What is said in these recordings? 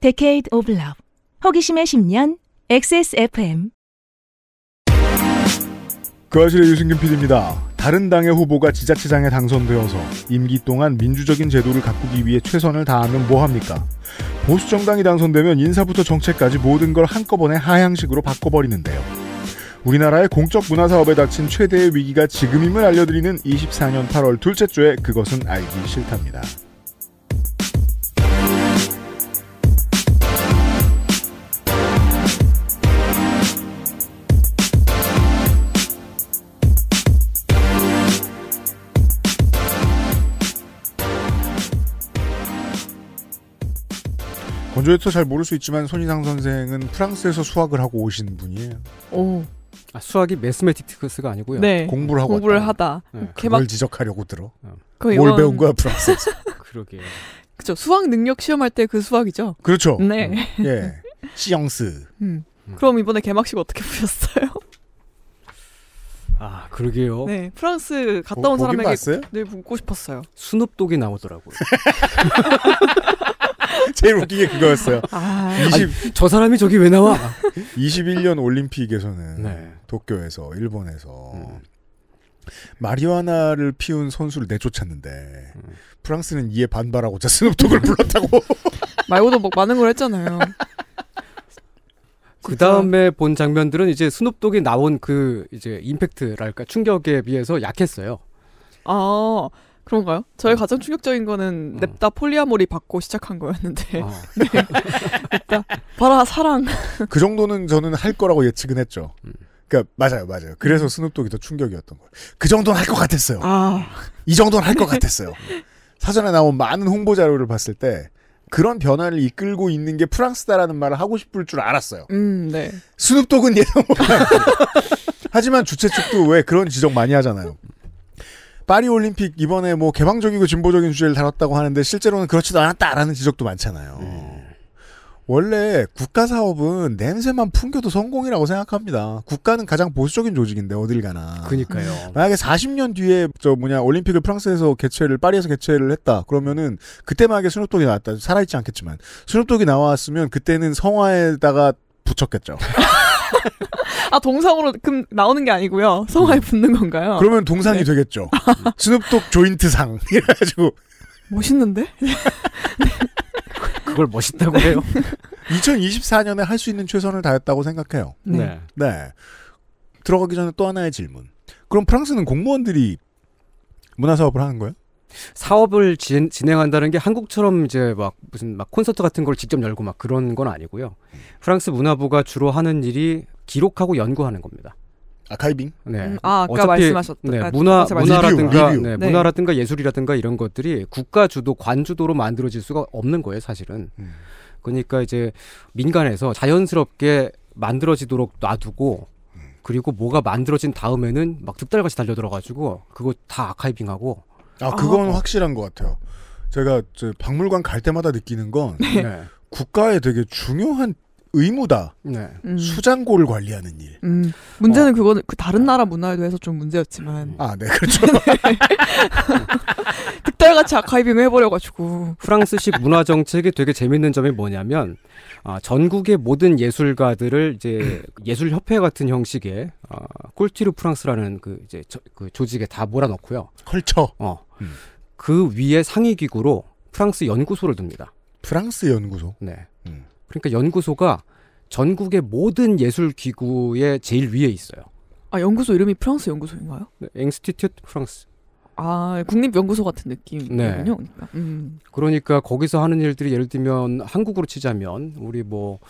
Decade of Love 호기심의 10년 XSFM 그아실의 유승균 PD입니다. 다른 당의 후보가 지자체장에 당선되어서 임기 동안 민주적인 제도를 가꾸기 위해 최선을 다하면 뭐합니까? 보수 정당이 당선되면 인사부터 정책까지 모든 걸 한꺼번에 하향식으로 바꿔버리는데요. 우리나라의 공적 문화 사업에 닥친 최대의 위기가 지금임을 알려드리는 24년 8월 둘째 주에 그것은 알기 싫답니다. 건조해서 잘 모를 수 있지만 손희상 선생은 프랑스에서 수학을 하고 오신 분이에요. 오. 아, 수학이 매스메티크스가 아니고요. 네. 공부를 하고 공부를 왔다. 하다. 네. 음, 개막... 지적하려고 들어. 어. 뭘 이건... 배운 거야 프랑스에서. 그러게요. 그죠. 수학 능력 시험할 때 그 수학이죠. 그렇죠. 네. 음. 예. 시영스. 음. 음. 그럼 이번에 개막식 어떻게 보셨어요? 아 그러게요. 네, 프랑스 갔다 온 사람에게 늘 묻고 싶었어요. 수눕독이 나오더라고요. 제일 웃긴 게 그거였어요. 아, 20... 아니, 저 사람이 저기 왜 나와? 21년 올림픽에서는 네. 도쿄에서 일본에서 음. 마리화나를 피운 선수를 내쫓았는데 음. 프랑스는 이에 반발하고 자스노독을 불렀다고. 말고도 막 뭐 많은 걸 했잖아요. 그 다음에 본 장면들은 이제 스눕독이 나온 그 이제 임팩트랄까 충격에 비해서 약했어요. 아, 그런가요? 저의 어. 가장 충격적인 거는 음. 냅다 폴리아모리 받고 시작한 거였는데 아. 네. 냅다 봐라 사랑 그 정도는 저는 할 거라고 예측은 했죠. 음. 그러니까 맞아요, 맞아요. 그래서 스눕독이 더 충격이었던 거예요. 그 정도는 할 것 같았어요. 아. 이 정도는 할 것 같았어요. 사전에 나온 많은 홍보 자료를 봤을 때 그런 변화를 이끌고 있는 게 프랑스다라는 말을 하고 싶을 줄 알았어요. 음, 네. 스눕독은 예상 못 하지만 주최 측도 왜 그런 지적 많이 하잖아요. 파리 올림픽 이번에 뭐 개방적이고 진보적인 주제를 다뤘다고 하는데 실제로는 그렇지도 않았다라는 지적도 많잖아요. 음. 원래 국가 사업은 냄새만 풍겨도 성공이라고 생각합니다. 국가는 가장 보수적인 조직인데 어딜 가나. 그니까요. 만약에 40년 뒤에 저 뭐냐 올림픽을 프랑스에서 개최를 파리에서 개최를 했다. 그러면은 그때 만약에 스눕독이 나왔다. 살아있지 않겠지만 스눕독이 나왔으면 그때는 성화에다가 붙였겠죠. 아 동상으로 금 나오는 게 아니고요. 성화에 음. 붙는 건가요? 그러면 동상이 네. 되겠죠. 스눕독 조인트상 이래가지고 멋있는데? 네. 그걸 멋있다고 해요? 2024년에 할 수 있는 최선을 다했다고 생각해요. 네. 네. 네. 들어가기 전에 또 하나의 질문. 그럼 프랑스는 공무원들이 문화 사업을 하는 거예요? 사업을 진, 행한다는게 한국처럼 이제 막 무슨 막 콘서트 같은 걸 직접 열고 막 그런 건 아니고요. 프랑스 문화부가 주로 하는 일이 기록하고 연구하는 겁니다. 아카이빙? 네. 음, 아, 아까 말씀하셨던 네, 문화 문화라든가 리뷰, 리뷰. 네, 네. 문화라든가 예술이라든가 이런 것들이 국가 주도 관주도로 만들어질 수가 없는 거예요, 사실은. 음. 그러니까 이제 민간에서 자연스럽게 만들어지도록 놔두고 음. 그리고 뭐가 만들어진 다음에는 막 득달같이 달려들어가지고 그거 다 아카이빙하고 아, 아 그건 아, 확실한 것 같아요. 제가 박물관 갈 때마다 느끼는 건 네. 네. 국가의 되게 중요한 의무다. 네. 음. 수장고를 관리하는 일. 음. 문제는 어. 그거는 그 다른 아. 나라 문화에도 해서 좀 문제였지만. 아, 네, 그렇죠. 득달같이 네. 아카이빙 해버려가지고. 프랑스식 문화 정책이 되게 재밌는 점이 뭐냐면 아, 전국의 모든 예술가들을 이제 예술 협회 같은 형식의 아, 꿀티르 프랑스라는 그 이제 저, 그 조직에 다 몰아넣고요. 컬처. 어. 음. 그 위에 상위 기구로 프랑스 연구소를 둡니다. 프랑스 연구소? 네. 음. 그러니까 연구소가 전국의 모든 예술 기구의 제일 위에 있어요. 아 연구소 이름이 프랑스 연구소인가요? 네, 인스티튜트 프랑스. 아 국립 연구소 같은 네. 느낌이군요. 네. 그러니까. 음. 그러니까 거기서 하는 일들이 예를 들면 한국으로 치자면 우리 뭐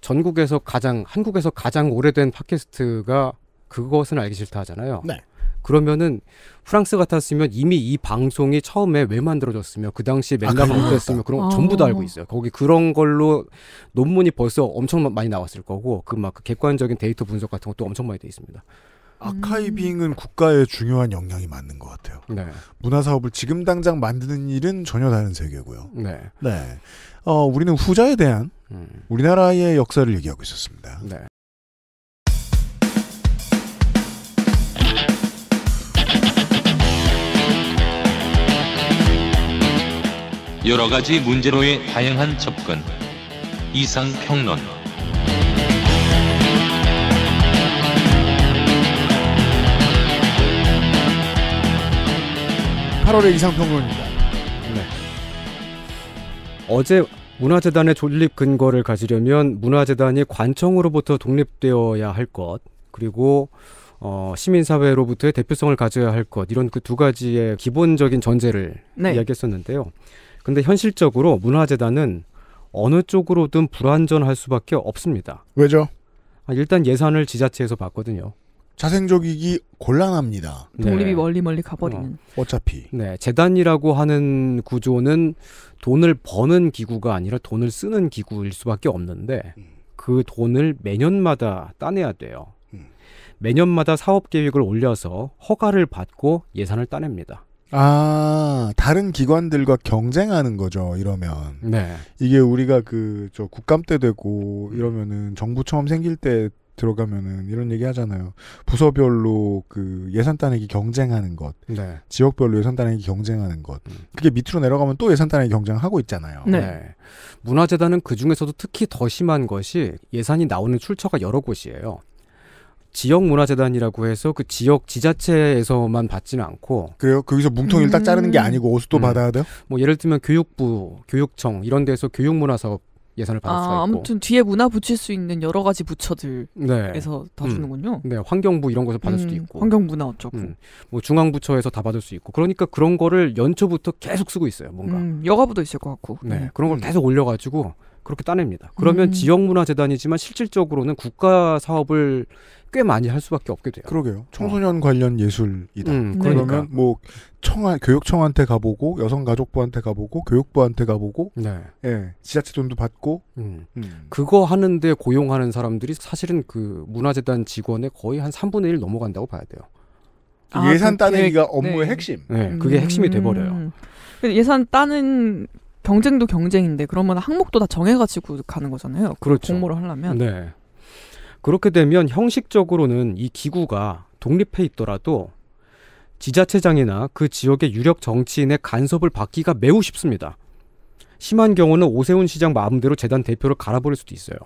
전국에서 가장 한국에서 가장 오래된 팟캐스트가 그것은 알기 싫다 하잖아요. 네. 그러면은 프랑스 같았으면 이미 이 방송이 처음에 왜 만들어졌으며 그 당시에 맨날 못했으며 아, 그런 거 아. 전부 다 알고 어. 있어요. 거기 그런 걸로 논문이 벌써 엄청 많이 나왔을 거고 그막 그 객관적인 데이터 분석 같은 것도 엄청 많이 돼 있습니다. 아카이빙은 음. 국가의 중요한 역량이 맞는 것 같아요. 네. 문화 사업을 지금 당장 만드는 일은 전혀 다른 세계고요. 네. 네. 어, 우리는 후자에 대한 음. 우리나라의 역사를 얘기하고 있었습니다. 네. 여러 가지 문제로의 다양한 접근. 이상 평론. 팔월의 이상 평론입니다. 네. 어제 문화재단의 존립 근거를 가지려면 문화재단이 관청으로부터 독립되어야 할 것, 그리고 어, 시민사회로부터의 대표성을 가져야 할 것, 이런 그 두 가지의 기본적인 전제를 네. 이야기했었는데요. 근데 현실적으로 문화재단은 어느 쪽으로든 불완전할 수밖에 없습니다. 왜죠? 아, 일단 예산을 지자체에서 받거든요. 자생적이기 곤란합니다. 네. 독립이 네. 멀리 멀리 가버리는. 어, 차피 네, 재단이라고 하는 구조는 돈을 버는 기구가 아니라 돈을 쓰는 기구일 수밖에 없는데 음. 그 돈을 매년마다 따내야 돼요. 음. 매년마다 사업 계획을 올려서 허가를 받고 예산을 따냅니다. 아, 다른 기관들과 경쟁하는 거죠, 이러면. 네. 이게 우리가 그, 저, 국감 때 되고, 음. 이러면은, 정부 처음 생길 때 들어가면은, 이런 얘기 하잖아요. 부서별로 그, 예산 따내기 경쟁하는 것. 네. 지역별로 예산 따내기 경쟁하는 것. 음. 그게 밑으로 내려가면 또 예산 따내기 경쟁하고 있잖아요. 네. 네. 문화재단은 그 중에서도 특히 더 심한 것이 예산이 나오는 출처가 여러 곳이에요. 지역 문화재단이라고 해서 그 지역 지자체에서만 받지는 않고 그래요? 거기서 뭉텅이를 음. 딱 자르는 게 음. 아니고 옷도 음. 받아야 돼요? 뭐 예를 들면 교육부, 교육청 이런 데서 교육문화사업 예산을 받을 아, 수가 있고 아무튼 뒤에 문화 붙일 수 있는 여러 가지 부처들에서 네. 다 주는군요. 음. 네, 환경부 이런 곳에서 받을 음, 수도 있고 환경부나 어쩌고 뭐 중앙부처에서 다 받을 수 있고 그러니까 그런 거를 연초부터 계속 쓰고 있어요. 뭔가 여가부도 있을 것 같고 네, 그런 걸 계속 올려가지고 그렇게 따냅니다. 그러면 음. 지역문화재단이지만 실질적으로는 국가 사업을 꽤 많이 할 수밖에 없게 돼요. 그러게요. 어. 청소년 어. 관련 예술이다. 음, 그러니까. 뭐 청아 교육청한테 가보고 여성가족부한테 가보고 교육부한테 가보고 네. 예, 지자체 돈도 받고 음. 음. 그거 하는데 고용하는 사람들이 사실은 그 문화재단 직원의 거의 한 3분의 1 넘어간다고 봐야 돼요. 아, 예산 그 따내기가 네. 업무의 네. 핵심. 네, 그게 핵심이 돼 버려요. 음. 예산 따는 경쟁도 경쟁인데 그러면 항목도 다 정해가지고 가는 거잖아요. 그렇죠. 공모를 하려면. 네. 그렇게 되면 형식적으로는 이 기구가 독립해 있더라도 지자체장이나 그 지역의 유력 정치인의 간섭을 받기가 매우 쉽습니다. 심한 경우는 오세훈 시장 마음대로 재단 대표를 갈아버릴 수도 있어요.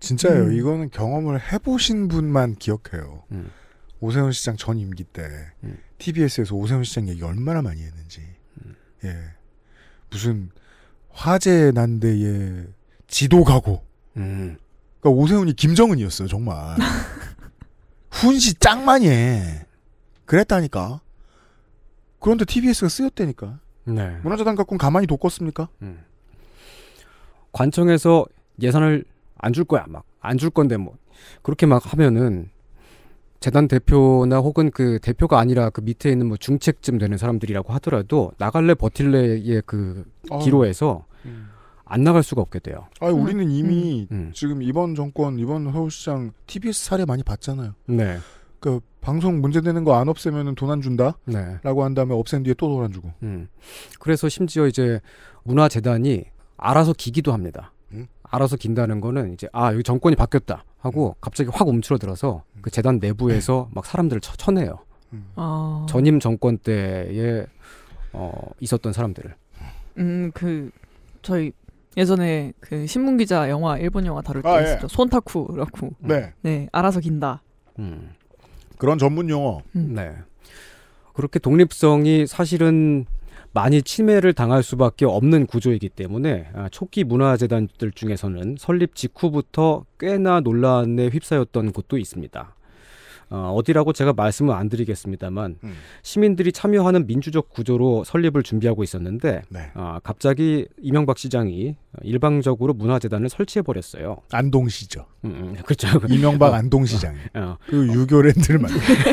진짜예요. 음. 이거는 경험을 해보신 분만 기억해요. 음. 오세훈 시장 전 임기 때 음. TBS에서 오세훈 시장 얘기 얼마나 많이 했는지. 음. 예. 무슨 화재 난데에 지도 가고 음. 그러니까 오세훈이 김정은이었어요, 정말. 훈시 짱 많이 해. 그랬다니까. 그런데 TBS가 쓰였다니까. 네. 문화재단 갖고는 가만히 뒀겠습니까? 음. 관청에서 예산을 안 줄 거야, 막. 안줄 건데 뭐. 그렇게 막 하면은 재단 대표나 혹은 그 대표가 아니라 그 밑에 있는 뭐 중책쯤 되는 사람들이라고 하더라도 나갈래 버틸래의 그 기로에서 어. 음. 안 나갈 수가 없게 돼요. 아, 우리는 이미 음. 음. 지금 이번 정권, 이번 서울시장 TBS 사례 많이 봤잖아요. 네. 그 방송 문제되는 거 안 없애면 돈안 준다. 네. 라고 한 다음에 없앤 뒤에 또 돈 안 주고. 음. 그래서 심지어 이제 문화재단이 알아서 기기도 합니다. 음? 알아서 긴다는 거는 이제 아 여기 정권이 바뀌었다 하고 갑자기 확 움츠러들어서 그 재단 내부에서 막 사람들을 처, 쳐내요. 어... 전임 정권 때에 어, 있었던 사람들을. 음그 저희 예전에 그 신문 기자 영화 일본 영화 다룰 때 아, 예. 있었죠. 손타쿠라고. 네. 네. 네, 알아서 긴다. 음. 그런 전문 용어. 음. 네. 그렇게 독립성이 사실은 많이 침해를 당할 수밖에 없는 구조이기 때문에 아, 초기 문화재단들 중에서는 설립 직후부터 꽤나 논란에 휩싸였던 곳도 있습니다. 어, 어디라고 제가 말씀을 안 드리겠습니다만 음. 시민들이 참여하는 민주적 구조로 설립을 준비하고 있었는데 네. 어, 갑자기 이명박 시장이 일방적으로 문화재단을 설치해 버렸어요. 안동시죠. 음, 음, 그렇죠. 이명박 어. 안동시장. 어, 그 유교랜드를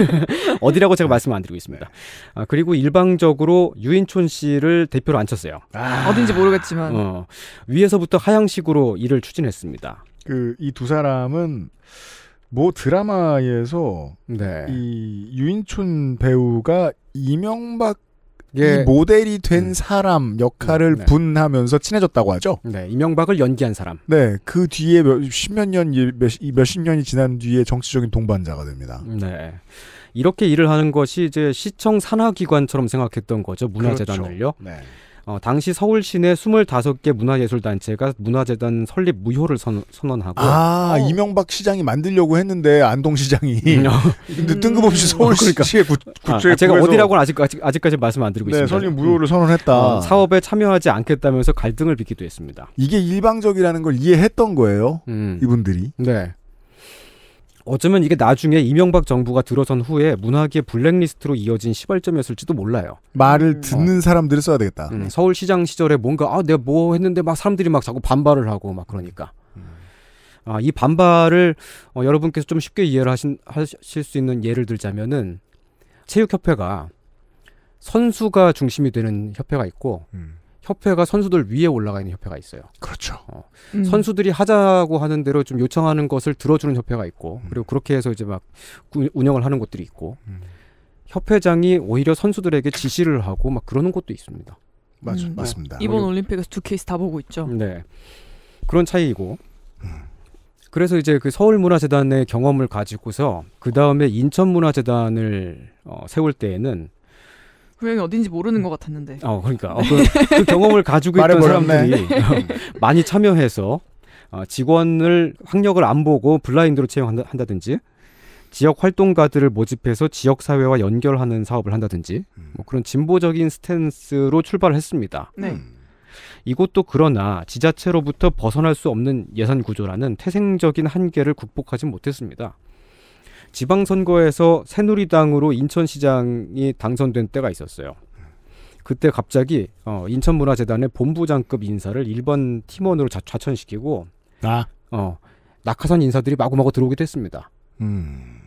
어디라고 제가 말씀 안 드리고 있습니다. 네. 아, 그리고 일방적으로 유인촌 씨를 대표로 앉혔어요. 아. 어딘지 모르겠지만 어. 위에서부터 하향식으로 일을 추진했습니다. 그 이 두 사람은 모 드라마에서 네. 이 유인촌 배우가 이명박 예. 모델이 된 음. 사람 역할을 네. 분하면서 친해졌다고 하죠. 네, 이명박을 연기한 사람. 네, 그 뒤에 몇십몇 년, 몇십 년이 지난 뒤에 정치적인 동반자가 됩니다. 네. 이렇게 일을 하는 것이 이제 시청 산하기관처럼 생각했던 거죠 문화재단을요. 그렇죠. 네. 어, 당시 서울 시내 25개 문화예술단체가 문화재단 설립 무효를 선, 언하고 아, 어. 이명박 시장이 만들려고 했는데 안동 시장이 음. 근데 뜬금없이 음. 서울시에 어, 그러니까. 구, 아, 아 제가 어디라고는 아직, 아직 아직까지 말씀 안 드리고 네, 있습니다. 설립 무효를 선언했다. 음. 어, 사업에 참여하지 않겠다면서 갈등을 빚기도 했습니다. 이게 일방적이라는 걸 이해했던 거예요. 음. 이분들이. 네. 어쩌면 이게 나중에 이명박 정부가 들어선 후에 문학의 블랙리스트로 이어진 시발점이었을지도 몰라요. 말을 음. 듣는 어. 사람들을 써야 되겠다. 음, 서울시장 시절에 뭔가 아 내가 뭐 했는데 막 사람들이 막 자꾸 반발을 하고 막 그러니까. 음. 아, 이 반발을 어, 여러분께서 좀 쉽게 이해를 하신, 하실 수 있는 예를 들자면은 체육협회가 선수가 중심이 되는 협회가 있고 음. 협회가 선수들 위에 올라가 있는 협회가 있어요. 그렇죠. 어. 음. 선수들이 하자고 하는 대로 좀 요청하는 것을 들어주는 협회가 있고 음. 그리고 그렇게 해서 이제 막 운영을 하는 곳들이 있고 음. 협회장이 오히려 선수들에게 지시를 하고 막 그러는 곳도 있습니다. 맞아, 음. 맞습니다. 네. 이번 올림픽에서 두 케이스 다 보고 있죠. 네. 그런 차이이고. 음. 그래서 이제 그 서울문화재단의 경험을 가지고서 그 다음에 인천문화재단을 어, 세울 때에는 고향이 어딘지 모르는 것 같았는데. 어, 그러니까 어, 네. 그, 그 경험을 가지고 있던 사람들이 어, 많이 참여해서 어, 직원을 학력을 안 보고 블라인드로 채용한다든지 지역 활동가들을 모집해서 지역 사회와 연결하는 사업을 한다든지 음. 뭐 그런 진보적인 스탠스로 출발을 했습니다. 네. 음. 이것도 그러나 지자체로부터 벗어날 수 없는 예산 구조라는 태생적인 한계를 극복하지 못했습니다. 지방선거에서 새누리당으로 인천시장이 당선된 때가 있었어요. 그때 갑자기 어, 인천문화재단의 본부장급 인사를 일반 팀원으로 좌, 천시키고 아. 어, 낙하산 인사들이 마구마구 들어오기도 했습니다. 음.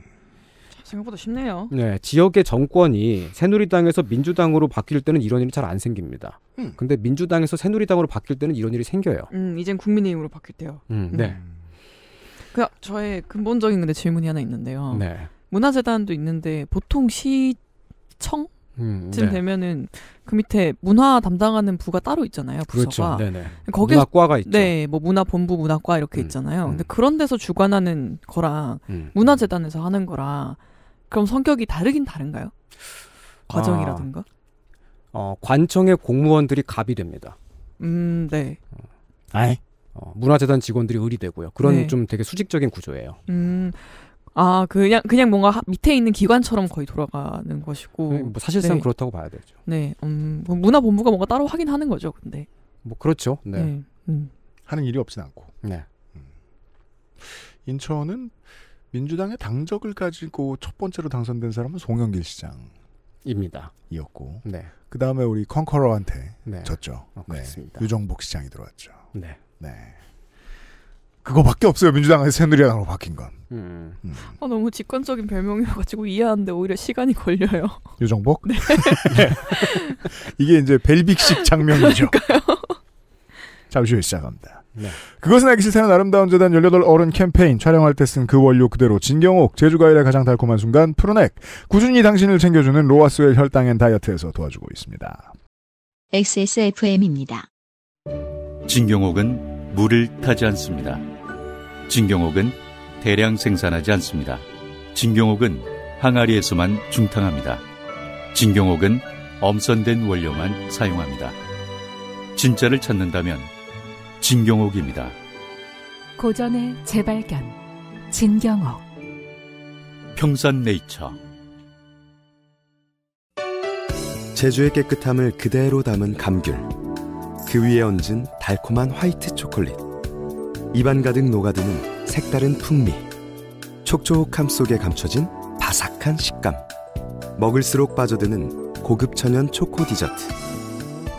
생각보다 쉽네요. 네, 지역의 정권이 새누리당에서 민주당으로 바뀔 때는 이런 일이 잘 안 생깁니다. 음. 근데 민주당에서 새누리당으로 바뀔 때는 이런 일이 생겨요. 음, 이젠 국민의힘으로 바뀔 때요. 음, 네. 음. 그 저의 근본적인 근데 질문이 하나 있는데요. 네. 문화재단도 있는데 보통 시청 음, 쯤 네. 되면은 그 밑에 문화 담당하는 부가 따로 있잖아요 부서가 그렇죠. 거기 문화과가 있죠. 네, 뭐 문화본부, 문화과 이렇게 음, 있잖아요. 음. 근데 그런 데서 주관하는 거랑 음. 문화재단에서 하는 거랑 그럼 성격이 다르긴 다른가요? 과정이라든가? 아, 어, 관청의 공무원들이 갑이 됩니다. 음, 네. 어. 아이, 어, 문화재단 직원들이 의리되고요. 그런 네. 좀 되게 수직적인 구조예요. 음. 아 그냥 그냥 뭔가 하, 밑에 있는 기관처럼 거의 돌아가는 것이고 네, 뭐 사실상 네. 그렇다고 봐야 되죠. 네, 음, 뭐 문화본부가 뭔가 따로 확인 하는 거죠, 근데. 뭐 그렇죠. 네. 네. 음. 하는 일이 없진 않고. 네. 음. 인천은 민주당의 당적을 가지고 첫 번째로 당선된 사람은 송영길 시장입니다. 이었고, 네. 그 다음에 우리 컨커러한테 네. 졌죠. 어, 네. 그렇습니다. 유정복 시장이 들어왔죠. 네. 네. 그거밖에 없어요. 민주당에서 새누리당으로 바뀐 건. 음. 음. 어, 너무 직관적인 별명이어가지고 이해하는데 오히려 시간이 걸려요. 유정복? 네. 이게 이제 벨빅식 장면이죠. 잠시 후에 시작합니다. 네. 그것은 알기 싫다는 아름다운 재단 18 어른 캠페인 촬영할 때 쓴 그 원료 그대로 진경옥 제주가일의 가장 달콤한 순간 프로넥 꾸준히 당신을 챙겨주는 로아스웰 혈당엔 다이어트에서 도와주고 있습니다. XSFM입니다. 진경옥은 물을 타지 않습니다. 진경옥은 대량 생산하지 않습니다. 진경옥은 항아리에서만 중탕합니다. 진경옥은 엄선된 원료만 사용합니다. 진짜를 찾는다면 진경옥입니다. 고전의 재발견 진경옥 평산네이처 제주의 깨끗함을 그대로 담은 감귤 그 위에 얹은 달콤한 화이트 초콜릿. 입안 가득 녹아드는 색다른 풍미. 촉촉함 속에 감춰진 바삭한 식감. 먹을수록 빠져드는 고급 천연 초코 디저트.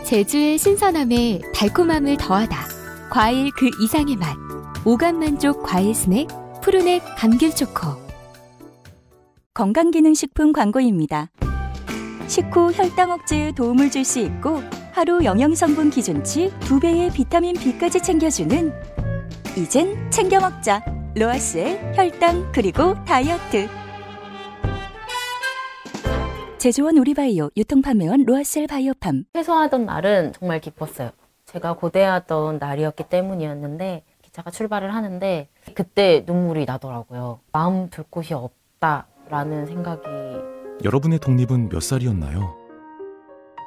제주의 신선함에 달콤함을 더하다. 과일 그 이상의 맛. 오감 만족 과일 스낵 푸르넥 감귤 초코. 건강기능식품 광고입니다. 식후 혈당 억제에 도움을 줄 수 있고 하루 영양성분 기준치 2배의 비타민 B까지 챙겨주는 이젠 챙겨 먹자. 로아스의 혈당 그리고 다이어트. 제조원 우리바이오 유통판매원 로아셀 바이오팜 최소하던 날은 정말 기뻤어요. 제가 고대하던 날이었기 때문이었는데 기차가 출발을 하는데 그때 눈물이 나더라고요. 마음 둘 곳이 없다라는 생각이 여러분의 독립은 몇 살이었나요?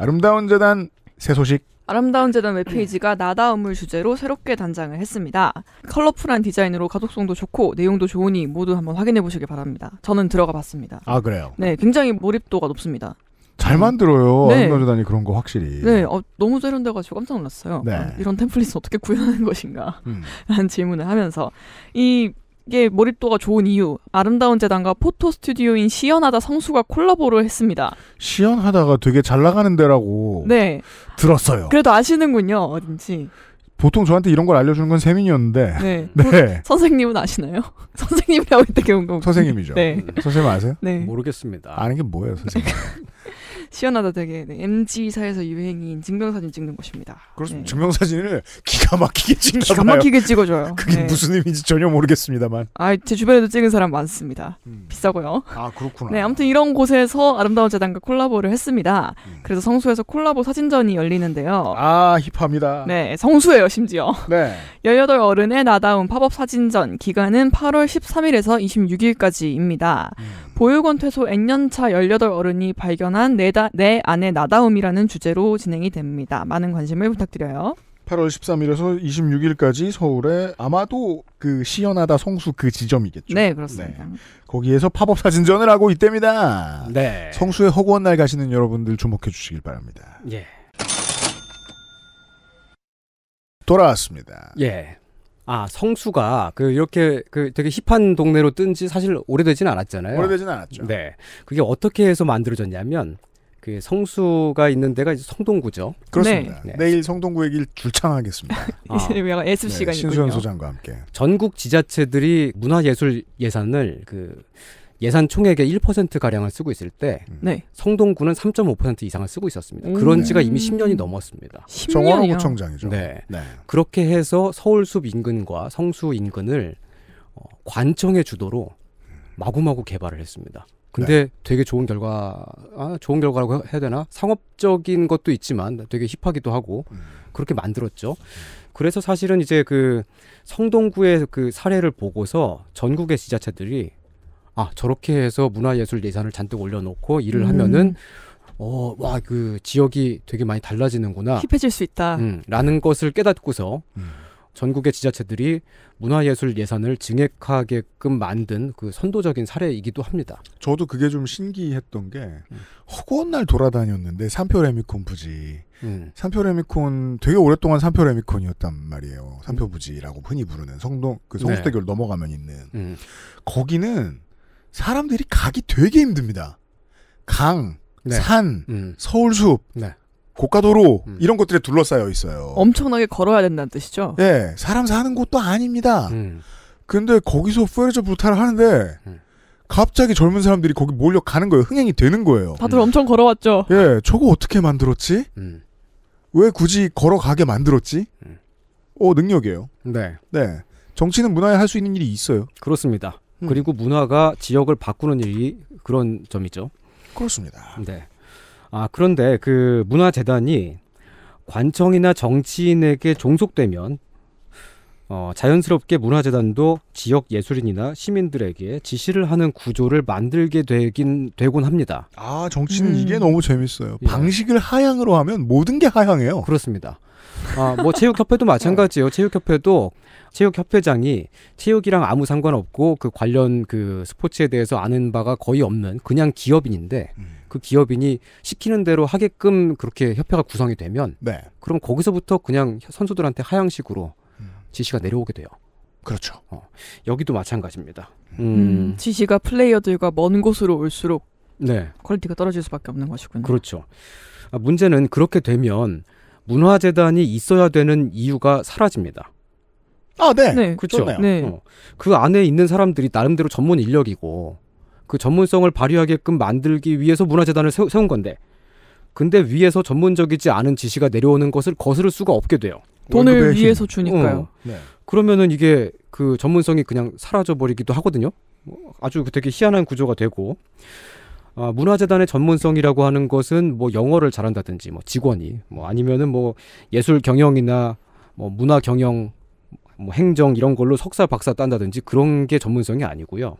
아름다운 재단 새 소식. 아름다운 재단 웹페이지가 네. 나다움을 주제로 새롭게 단장을 했습니다. 컬러풀한 디자인으로 가독성도 좋고 내용도 좋으니 모두 한번 확인해 보시기 바랍니다. 저는 들어가 봤습니다. 아 그래요. 네, 굉장히 몰입도가 높습니다. 잘 음. 만들어요. 네. 아름다운 재단이 그런 거 확실히. 네, 어, 너무 세련돼가지고 깜짝 놀랐어요. 네. 아, 이런 템플릿을 어떻게 구현하는 것인가? 음. 라는 질문을 하면서 이게 몰입도가 좋은 이유 아름다운 재단과 포토 스튜디오인 시연하다 성수가 콜라보를 했습니다. 시연하다가 되게 잘 나가는 데라고 네 들었어요. 그래도 아시는군요 어딘지. 보통 저한테 이런 걸 알려주는 건 세민이었는데. 네. 네. 뭐, 선생님은 아시나요? 선생님이라고 했던 경우가. 선생님이죠. 네. 선생님 아세요? 네. 모르겠습니다. 아는 게 뭐예요, 선생님? 시원하다 되게 네. MG사에서 유행인 증명사진 찍는 곳입니다. 그렇습니다. 네. 증명사진을 기가 막히게 찍나 기가 막히게 찍어줘요. 그게 네. 무슨 의미인지 전혀 모르겠습니다만. 아, 제 주변에도 찍은 사람 많습니다. 음. 비싸고요. 아, 그렇구나. 네, 아무튼 이런 곳에서 아름다운 재단과 콜라보를 했습니다. 음. 그래서 성수에서 콜라보 사진전이 열리는데요. 아, 힙합니다. 네, 성수예요, 심지어. 네. 18 어른의 나다운 팝업 사진전 기간은 8월 13일에서 26일까지입니다. 음. 보육원 퇴소 N년차 18 어른이 발견한 내, 다, 내 안의 나다움이라는 주제로 진행이 됩니다. 많은 관심을 부탁드려요. 8월 13일에서 26일까지 서울에 아마도 그 시연하다 성수 그 지점이겠죠. 네, 그렇습니다. 네. 거기에서 팝업 사진전을 하고 있답니다. 네. 성수의 허구한 날 가시는 여러분들 주목해 주시길 바랍니다. 예. 돌아왔습니다. 예. 아 성수가 그 이렇게 그 되게 힙한 동네로 뜬 지 사실 오래되진 않았잖아요. 오래되진 않았죠. 네, 그게 어떻게 해서 만들어졌냐면 그 성수가 있는 데가 이제 성동구죠. 그렇습니다. 네. 네. 내일 성동구 얘기를 줄창하겠습니다. 아. 약간 예습 시간이군요. 신수현 소장과 함께 전국 지자체들이 문화예술 예산을 그 예산 총액의 1%가량을 쓰고 있을 때 음. 네. 성동구는 3.5% 이상을 쓰고 있었습니다. 음. 그런 지가 이미 10년이 음. 넘었습니다. 1 0년구청장이죠 네. 네. 그렇게 해서 서울숲 인근과 성수 인근을 어, 관청의 주도로 마구마구 개발을 했습니다. 근데 네. 되게 좋은 결과, 아, 좋은 결과라고 해야 되나? 상업적인 것도 있지만 되게 힙하기도 하고 음. 그렇게 만들었죠. 음. 그래서 사실은 이제 그 성동구의 그 사례를 보고서 전국의 지자체들이 아 저렇게 해서 문화예술 예산을 잔뜩 올려놓고 일을 음. 하면은 어 와 그 지역이 되게 많이 달라지는구나 힙해질 수 있다 음, 라는 것을 깨닫고서 음. 전국의 지자체들이 문화예술 예산을 증액하게끔 만든 그 선도적인 사례이기도 합니다. 저도 그게 좀 신기했던 게 음. 허구한 날 돌아다녔는데 삼표 레미콘 부지 음. 삼표 레미콘 되게 오랫동안 삼표 레미콘이었단 말이에요. 삼표 부지라고 음. 흔히 부르는 성동 그 네. 성수대교를 네. 넘어가면 있는 음. 거기는 사람들이 가기 되게 힘듭니다. 강, 네. 산, 음. 서울숲, 네. 고가도로 음. 이런 것들에 둘러싸여 있어요. 엄청나게 걸어야 된다는 뜻이죠. 네, 사람 사는 곳도 아닙니다. 음. 근데 거기서 푸에르자 부타를 하는데 음. 갑자기 젊은 사람들이 거기 몰려 가는 거예요. 흥행이 되는 거예요. 다들 음. 엄청 걸어왔죠. 예, 저거 어떻게 만들었지? 음. 왜 굳이 걸어가게 만들었지? 어, 능력이에요. 네. 네. 정치는 문화에 할 수 있는 일이 있어요. 그렇습니다. 음. 그리고 문화가 지역을 바꾸는 일이 그런 점이죠. 그렇습니다. 네. 아 그런데 그 문화재단이 관청이나 정치인에게 종속되면 어, 자연스럽게 문화재단도 지역 예술인이나 시민들에게 지시를 하는 구조를 만들게 되긴 되곤 합니다. 아 정치는 음. 이게 너무 재밌어요. 예. 방식을 하향으로 하면 모든 게 하향해요. 그렇습니다. 아, 뭐 체육협회도 네. 마찬가지예요. 체육협회도 체육협회장이 체육이랑 아무 상관없고 그 관련 그 스포츠에 대해서 아는 바가 거의 없는 그냥 기업인인데 음. 그 기업인이 시키는 대로 하게끔 그렇게 협회가 구성이 되면 네. 그럼 거기서부터 그냥 선수들한테 하향식으로 음. 지시가 내려오게 돼요. 그렇죠. 어, 여기도 마찬가지입니다. 음. 음. 음 지시가 플레이어들과 먼 곳으로 올수록 네. 퀄리티가 떨어질 수밖에 없는 것이군요. 그렇죠. 아, 문제는 그렇게 되면 문화재단이 있어야 되는 이유가 사라집니다. 아, 네. 네. 그렇죠. 네. 어. 그 안에 있는 사람들이 나름대로 전문 인력이고 그 전문성을 발휘하게끔 만들기 위해서 문화재단을 세, 세운 건데 근데 위에서 전문적이지 않은 지시가 내려오는 것을 거스를 수가 없게 돼요. 돈을 위해서 주니까요. 어. 네. 그러면은 이게 그 전문성이 그냥 사라져 버리기도 하거든요. 뭐 아주 되게 희한한 구조가 되고 아, 문화재단의 전문성이라고 하는 것은 뭐 영어를 잘한다든지 뭐 직원이 뭐 아니면은 뭐 예술 경영이나 뭐 문화 경영 뭐 행정 이런 걸로 석사 박사 딴다든지 그런 게 전문성이 아니고요.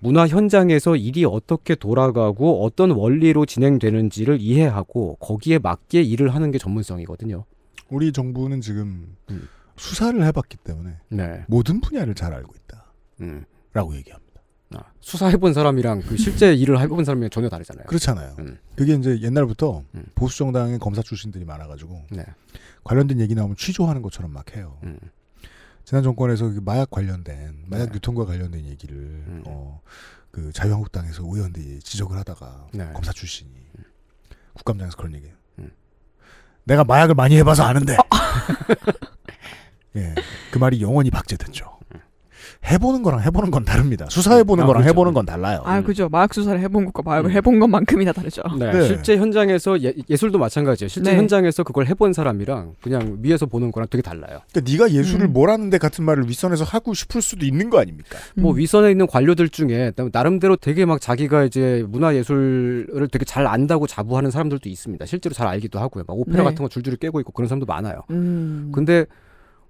문화 현장에서 일이 어떻게 돌아가고 어떤 원리로 진행되는지를 이해하고 거기에 맞게 일을 하는 게 전문성이거든요. 우리 정부는 지금 음. 수사를 해봤기 때문에 네. 모든 분야를 잘 알고 있다라고 음. 얘기합니다. 아, 수사해본 사람이랑 그 실제 일을 해본 사람이랑 전혀 다르잖아요. 그렇잖아요. 음. 그게 이제 옛날부터 음. 보수 정당의 검사 출신들이 많아가지고 네. 관련된 얘기 나오면 취조하는 것처럼 막 해요. 음. 지난 정권에서 그 마약 관련된 마약 네. 유통과 관련된 얘기를 음. 어, 그 자유한국당에서 의원들이 지적을 하다가 네. 검사 출신이 음. 국감장에서 그런 얘기예요. 음. 내가 마약을 많이 해봐서 아는데. 아. 예, 그 말이 영원히 박제됐죠. 해보는 거랑 해보는 건 다릅니다. 수사해보는 네. 아, 거랑 그죠 해보는 건 달라요. 아, 음. 그죠. 마약 수사를 해본 것과 마약을 음. 해본 것만큼이나 다르죠. 네. 네. 실제 현장에서 예, 술도 마찬가지예요. 실제 네. 현장에서 그걸 해본 사람이랑 그냥 위에서 보는 거랑 되게 달라요. 그러니까 네가 예술을 음. 뭐라는데 같은 말을 윗선에서 하고 싶을 수도 있는 거 아닙니까? 뭐 음. 뭐 윗선에 있는 관료들 중에 나름대로 되게 막 자기가 이제 문화 예술을 되게 잘 안다고 자부하는 사람들도 있습니다. 실제로 잘 알기도 하고요. 막 오페라 네. 같은 거 줄줄이 깨고 있고 그런 사람도 많아요. 음. 근데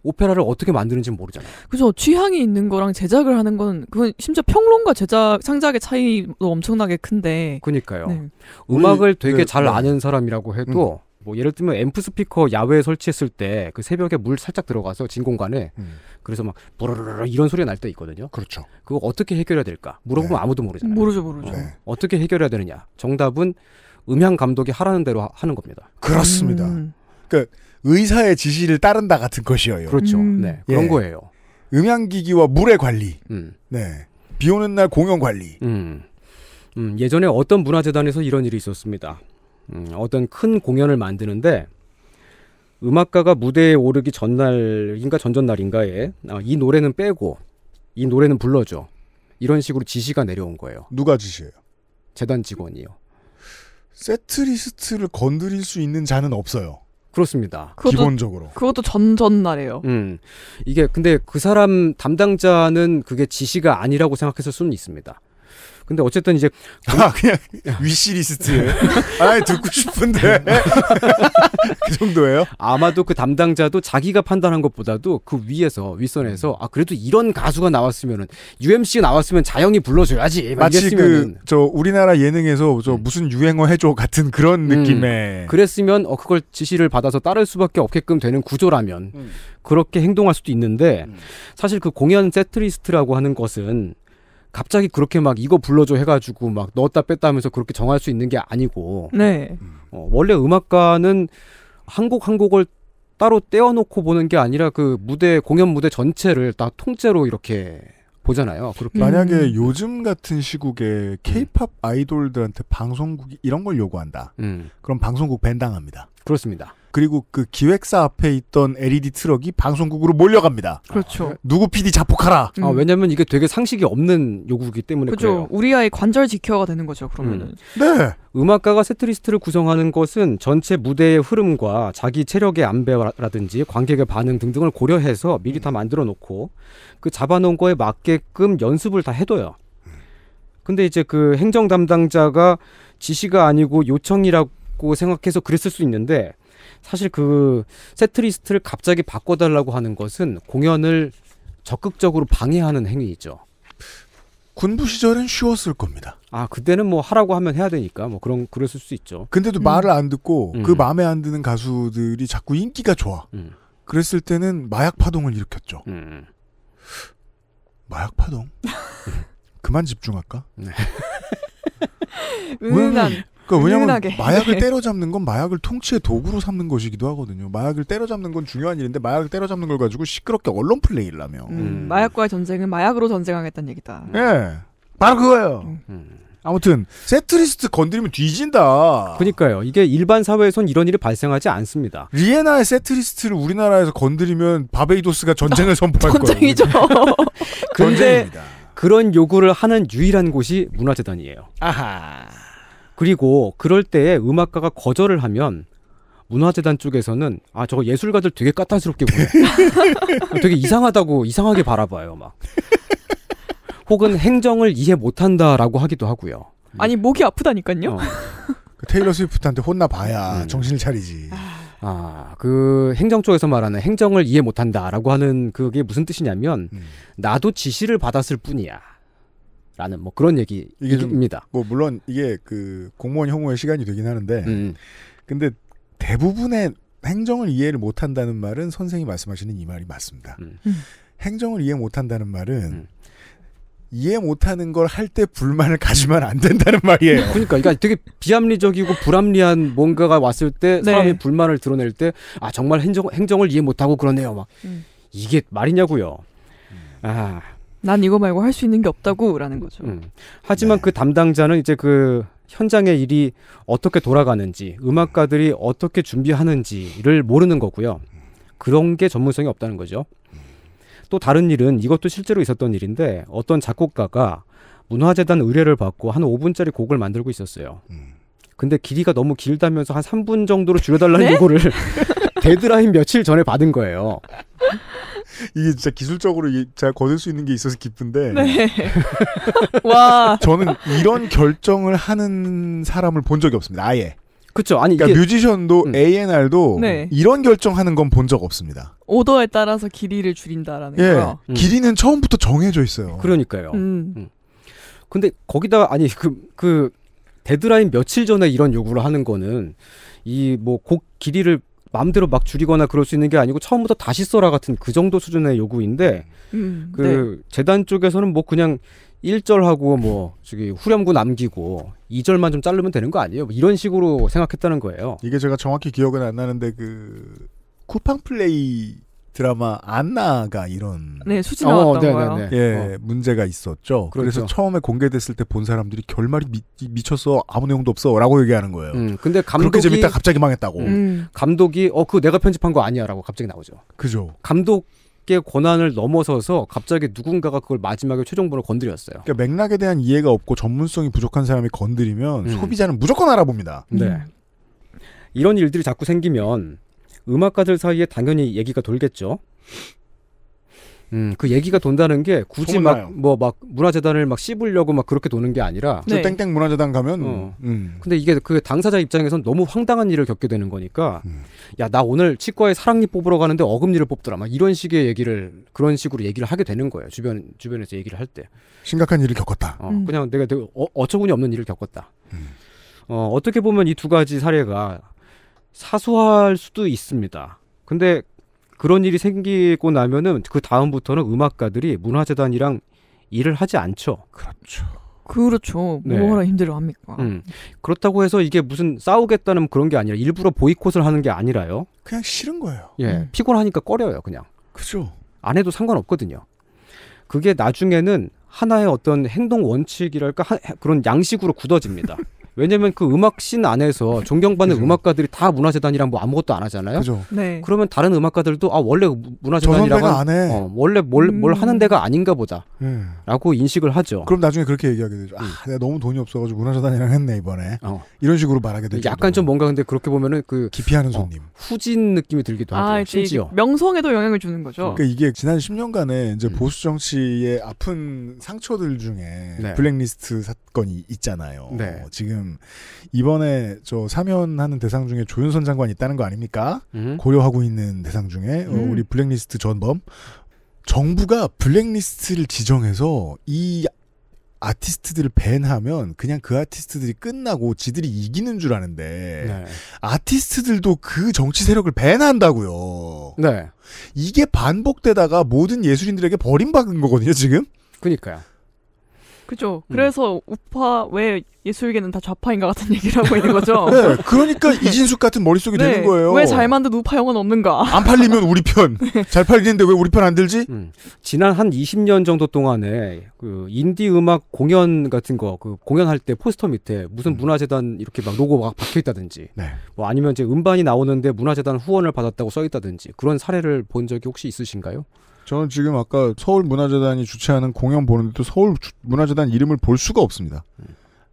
오페라를 어떻게 만드는지 모르잖아요. 그죠. 취향이 있는 거랑 제작을 하는 건 그건 심지어 평론과 제작 창작의 차이도 엄청나게 큰데. 그니까요. 네. 음악을 되게 네, 잘 네. 아는 사람이라고 해도 음. 뭐 예를 들면 앰프 스피커 야외에 설치했을 때 그 새벽에 물 살짝 들어가서 진 공간에 음. 그래서 막 부르르르 이런 소리가 날 때 있거든요. 그렇죠. 그거 어떻게 해결해야 될까? 물어보면 네. 아무도 모르잖아요. 모르죠, 모르죠. 네. 어떻게 해결해야 되느냐? 정답은 음향 감독이 하라는 대로 하, 는 겁니다. 그렇습니다. 음. 그러니까 의사의 지시를 따른다 같은 것이어요. 그렇죠. 음. 네. 그런 예. 거예요. 음향기기와 물의 관리. 음. 네. 비 오는 날 공연 관리. 음. 음, 예전에 어떤 문화재단에서 이런 일이 있었습니다. 음, 어떤 큰 공연을 만드는데 음악가가 무대에 오르기 전날인가 전전날인가에 아, 이 노래는 빼고 이 노래는 불러줘. 이런 식으로 지시가 내려온 거예요. 누가 지시해요? 재단 직원이요. 세트리스트를 건드릴 수 있는 자는 없어요. 그렇습니다. 그것도, 기본적으로. 그것도 전전날에요. 음. 이게 근데 그 사람 담당자는 그게 지시가 아니라고 생각했을 수는 있습니다. 근데 어쨌든 이제 아 그 그냥 위시리스트. 아 듣고 싶은데 그 정도예요? 아마도 그 담당자도 자기가 판단한 것보다도 그 위에서 윗선에서 음. 아 그래도 이런 가수가 나왔으면은 UMC 나왔으면 자영이 불러줘야지. 마치 그 저 우리나라 예능에서 저 음. 무슨 유행어 해줘 같은 그런 음. 느낌의. 음, 그랬으면 어 그걸 지시를 받아서 따를 수밖에 없게끔 되는 구조라면 음. 그렇게 행동할 수도 있는데 사실 그 공연 세트리스트라고 하는 것은 갑자기 그렇게 막 이거 불러줘 해가지고 막 넣었다 뺐다 하면서 그렇게 정할 수 있는 게 아니고 네. 음. 어, 원래 음악가는 한 곡 한 곡을 따로 떼어놓고 보는 게 아니라 그 무대 공연 무대 전체를 다 통째로 이렇게 보잖아요. 그렇게. 만약에 음. 요즘 같은 시국에 케이팝 아이돌들한테 방송국이 이런 걸 요구한다. 음. 그럼 방송국 벤당합니다 그렇습니다. 그리고 그 기획사 앞에 있던 LED 트럭이 방송국으로 몰려갑니다. 그렇죠. 아, 네. 누구 PD 자폭하라. 음. 아, 왜냐면 이게 되게 상식이 없는 요구기 때문에 그렇죠. 그래요. 우리 아이 관절 지켜가 되는 거죠. 그러면은. 음. 네. 음악가가 세트리스트를 구성하는 것은 전체 무대의 흐름과 자기 체력의 안배라든지 관객의 반응 등등을 고려해서 미리 다 만들어 놓고 그 잡아놓은 거에 맞게끔 연습을 다 해둬요. 근데 이제 그 행정 담당자가 지시가 아니고 요청이라고 생각해서 그랬을 수 있는데 사실 그 세트리스트를 갑자기 바꿔달라고 하는 것은 공연을 적극적으로 방해하는 행위이죠. 군부 시절엔 쉬웠을 겁니다. 아 그때는 뭐 하라고 하면 해야 되니까 뭐 그런 그랬을 수 있죠. 근데도 음. 말을 안 듣고 음. 그 마음에 안 드는 가수들이 자꾸 인기가 좋아. 음. 그랬을 때는 마약 파동을 일으켰죠. 음. 마약 파동? 그만 집중할까? 네. 은은한 그러니까 왜냐면 마약을 네. 때려잡는 건 마약을 통치의 도구로 삼는 것이기도 하거든요. 마약을 때려잡는 건 중요한 일인데 마약을 때려잡는 걸 가지고 시끄럽게 언론 플레이를 하며 음, 음. 마약과의 전쟁은 마약으로 전쟁하겠다는 얘기다. 예, 네. 바로 그거예요. 음. 음. 아무튼 세트리스트 건드리면 뒤진다. 그러니까요. 이게 일반 사회에선 이런 일이 발생하지 않습니다. 리에나의 세트리스트를 우리나라에서 건드리면 바베이도스가 전쟁을 선포할 거예요. 전쟁이죠. 근데 전쟁입니다. 그런 요구를 하는 유일한 곳이 문화재단이에요. 아하. 그리고 그럴 때에 음악가가 거절을 하면 문화재단 쪽에서는 아 저거 예술가들 되게 까탈스럽게 보여 되게 이상하다고 이상하게 바라봐요 막 혹은 행정을 이해 못한다라고 하기도 하고요 아니 목이 아프다니까요 어. 그 테일러 스위프트한테 혼나봐야 음. 정신을 차리지 아 그 행정 쪽에서 말하는 행정을 이해 못한다라고 하는 그게 무슨 뜻이냐면 음. 나도 지시를 받았을 뿐이야 라는 뭐 그런 얘기입니다. 뭐 물론 이게 그 공무원 혐오의 시간이 되긴 하는데 음. 근데 대부분의 행정을 이해를 못 한다는 말은 선생이 말씀하시는 이 말이 맞습니다. 음. 음. 행정을 이해 못 한다는 말은 음. 이해 못하는 걸 할 때 불만을 가지면 안 된다는 말이에요. 그러니까, 그러니까 되게 비합리적이고 불합리한 뭔가가 왔을 때 네. 사람이 불만을 드러낼 때 아 정말 행정, 행정을 이해 못하고 그러네요. 막 음. 이게 말이냐고요. 음. 아난 이거 말고 할 수 있는 게 없다고라는 음, 거죠. 음. 하지만 네. 그 담당자는 이제 그 현장의 일이 어떻게 돌아가는지, 음악가들이 어떻게 준비하는지를 모르는 거고요. 그런 게 전문성이 없다는 거죠. 또 다른 일은 이것도 실제로 있었던 일인데 어떤 작곡가가 문화재단 의뢰를 받고 한 5분짜리 곡을 만들고 있었어요. 음. 근데 길이가 너무 길다면서 한 3분 정도로 줄여달라는 네? 요구를 데드라인 며칠 전에 받은 거예요. 이게 진짜 기술적으로 제가 거둘 수 있는 게 있어서 기쁜데. 네. 와. 저는 이런 결정을 하는 사람을 본 적이 없습니다. 아예. 그렇죠. 아니 그러니까 이게... 뮤지션도 음. A&R도 네. 이런 결정하는 건 본 적 없습니다. 오더에 따라서 길이를 줄인다라는 예. 거. 음. 길이는 처음부터 정해져 있어요. 그러니까요. 음. 음. 근데 거기다가 아니 그그 그 데드라인 며칠 전에 이런 요구를 하는 거는 이 뭐 곡 길이를 마음대로 막 줄이거나 그럴 수 있는 게 아니고 처음부터 다시 써라 같은 그 정도 수준의 요구인데 음, 그 네. 재단 쪽에서는 뭐 그냥 1절하고 뭐 저기 후렴구 남기고 2절만 좀 자르면 되는 거 아니에요? 뭐 이런 식으로 생각했다는 거예요. 이게 제가 정확히 기억은 안 나는데 그 쿠팡 플레이 드라마 안나가 이런 네 수지 어, 나왔던 어, 네, 네, 거요. 네. 예 어. 문제가 있었죠. 그렇죠. 그래서 처음에 공개됐을 때 본 사람들이 결말이 미, 쳤어 아무 내용도 없어라고 얘기하는 거예요. 음, 근데 감독이 그렇게 재밌다 갑자기 망했다고. 음. 감독이 어그 내가 편집한 거 아니야라고 갑자기 나오죠. 그죠. 감독 의 권한을 넘어서서 갑자기 누군가가 그걸 마지막에 최종본을 건드렸어요. 그러니까 맥락에 대한 이해가 없고 전문성이 부족한 사람이 건드리면 음. 소비자는 무조건 알아봅니다. 네. 음. 이런 일들이 자꾸 생기면 음악가들 사이에 당연히 얘기가 돌겠죠. 음, 그 얘기가 돈다는 게 굳이 막 뭐막 뭐막 문화재단을 막 씹으려고 막 그렇게 도는 게 아니라 네. 땡땡 문화재단 가면 어. 음. 근데 이게 그 당사자 입장에선 너무 황당한 일을 겪게 되는 거니까 음. 야나 오늘 치과에 사랑니 뽑으러 가는데 어금니를 뽑더라 막 이런 식의 얘기를 그런 식으로 얘기를 하게 되는 거예요 주변 주변에서 얘기를 할 때 심각한 일을 겪었다 어, 음. 그냥 내가 되게 어, 어처구니 없는 일을 겪었다 음. 어, 어떻게 보면 이 두 가지 사례가 사소할 수도 있습니다. 근데 그런 일이 생기고 나면은 그 다음부터는 음악가들이 문화재단이랑 일을 하지 않죠. 그렇죠. 그렇죠. 뭐하라 네. 힘들어 합니까? 음. 그렇다고 해서 이게 무슨 싸우겠다는 그런 게 아니라 일부러 보이콧을 하는 게 아니라요. 그냥 싫은 거예요. 예. 음. 피곤하니까 꺼려요, 그냥. 그죠. 안 해도 상관없거든요. 그게 나중에는 하나의 어떤 행동 원칙이랄까 하, 그런 양식으로 굳어집니다. 왜냐면 그 음악씬 안에서 존경받는 그죠. 음악가들이 다 문화재단이랑 뭐 아무것도 안 하잖아요. 그죠. 네. 그러면 다른 음악가들도 아 원래 문화재단이라고 안 해. 어, 원래 뭘, 음. 뭘 하는 데가 아닌가 보다라고 예. 네. 인식을 하죠. 그럼 나중에 그렇게 얘기하게 되죠. 아, 음. 아 내가 너무 돈이 없어가지고 문화재단이랑 했네 이번에. 어. 이런 식으로 말하게 되죠. 약간 정도는. 좀 뭔가 근데 그렇게 보면은 그 기피하는 어, 손님 어, 후진 느낌이 들기도 아, 하고 심지어 명성에도 영향을 주는 거죠. 그러니까 이게 지난 1 0년간에 이제 음. 보수 정치의 아픈 상처들 중에 네. 블랙리스트 사건이 있잖아요. 네. 지금 음, 이번에 저 사면하는 대상 중에 조윤선 장관이 있다는 거 아닙니까? 음. 고려하고 있는 대상 중에 어, 음. 우리 블랙리스트 전범 정부가 블랙리스트를 지정해서 이 아티스트들을 밴하면 그냥 그 아티스트들이 끝나고 지들이 이기는 줄 아는데 네. 아티스트들도 그 정치 세력을 밴한다고요. 네. 이게 반복되다가 모든 예술인들에게 버림받은 거거든요, 지금. 그니까요. 러 그죠. 음. 그래서 우파 왜 예술계는 다 좌파인가 같은 얘기를 하고 있는 거죠. 네, 그러니까 네. 이진숙 같은 머릿속이 네, 되는 거예요. 왜 잘 만든 우파 영화는 없는가? 안 팔리면 우리 편. 네. 잘 팔리는데 왜 우리 편 안 들지? 음. 지난 한 20년 정도 동안에 그 인디 음악 공연 같은 거그 공연할 때 포스터 밑에 무슨 음. 문화재단 이렇게 막 로고 막 박혀 있다든지 네. 뭐 아니면 이제 음반이 나오는데 문화재단 후원을 받았다고 써 있다든지 그런 사례를 본 적이 혹시 있으신가요? 저는 지금 아까 서울문화재단이 주최하는 공연 보는데도 서울문화재단 이름을 볼 수가 없습니다.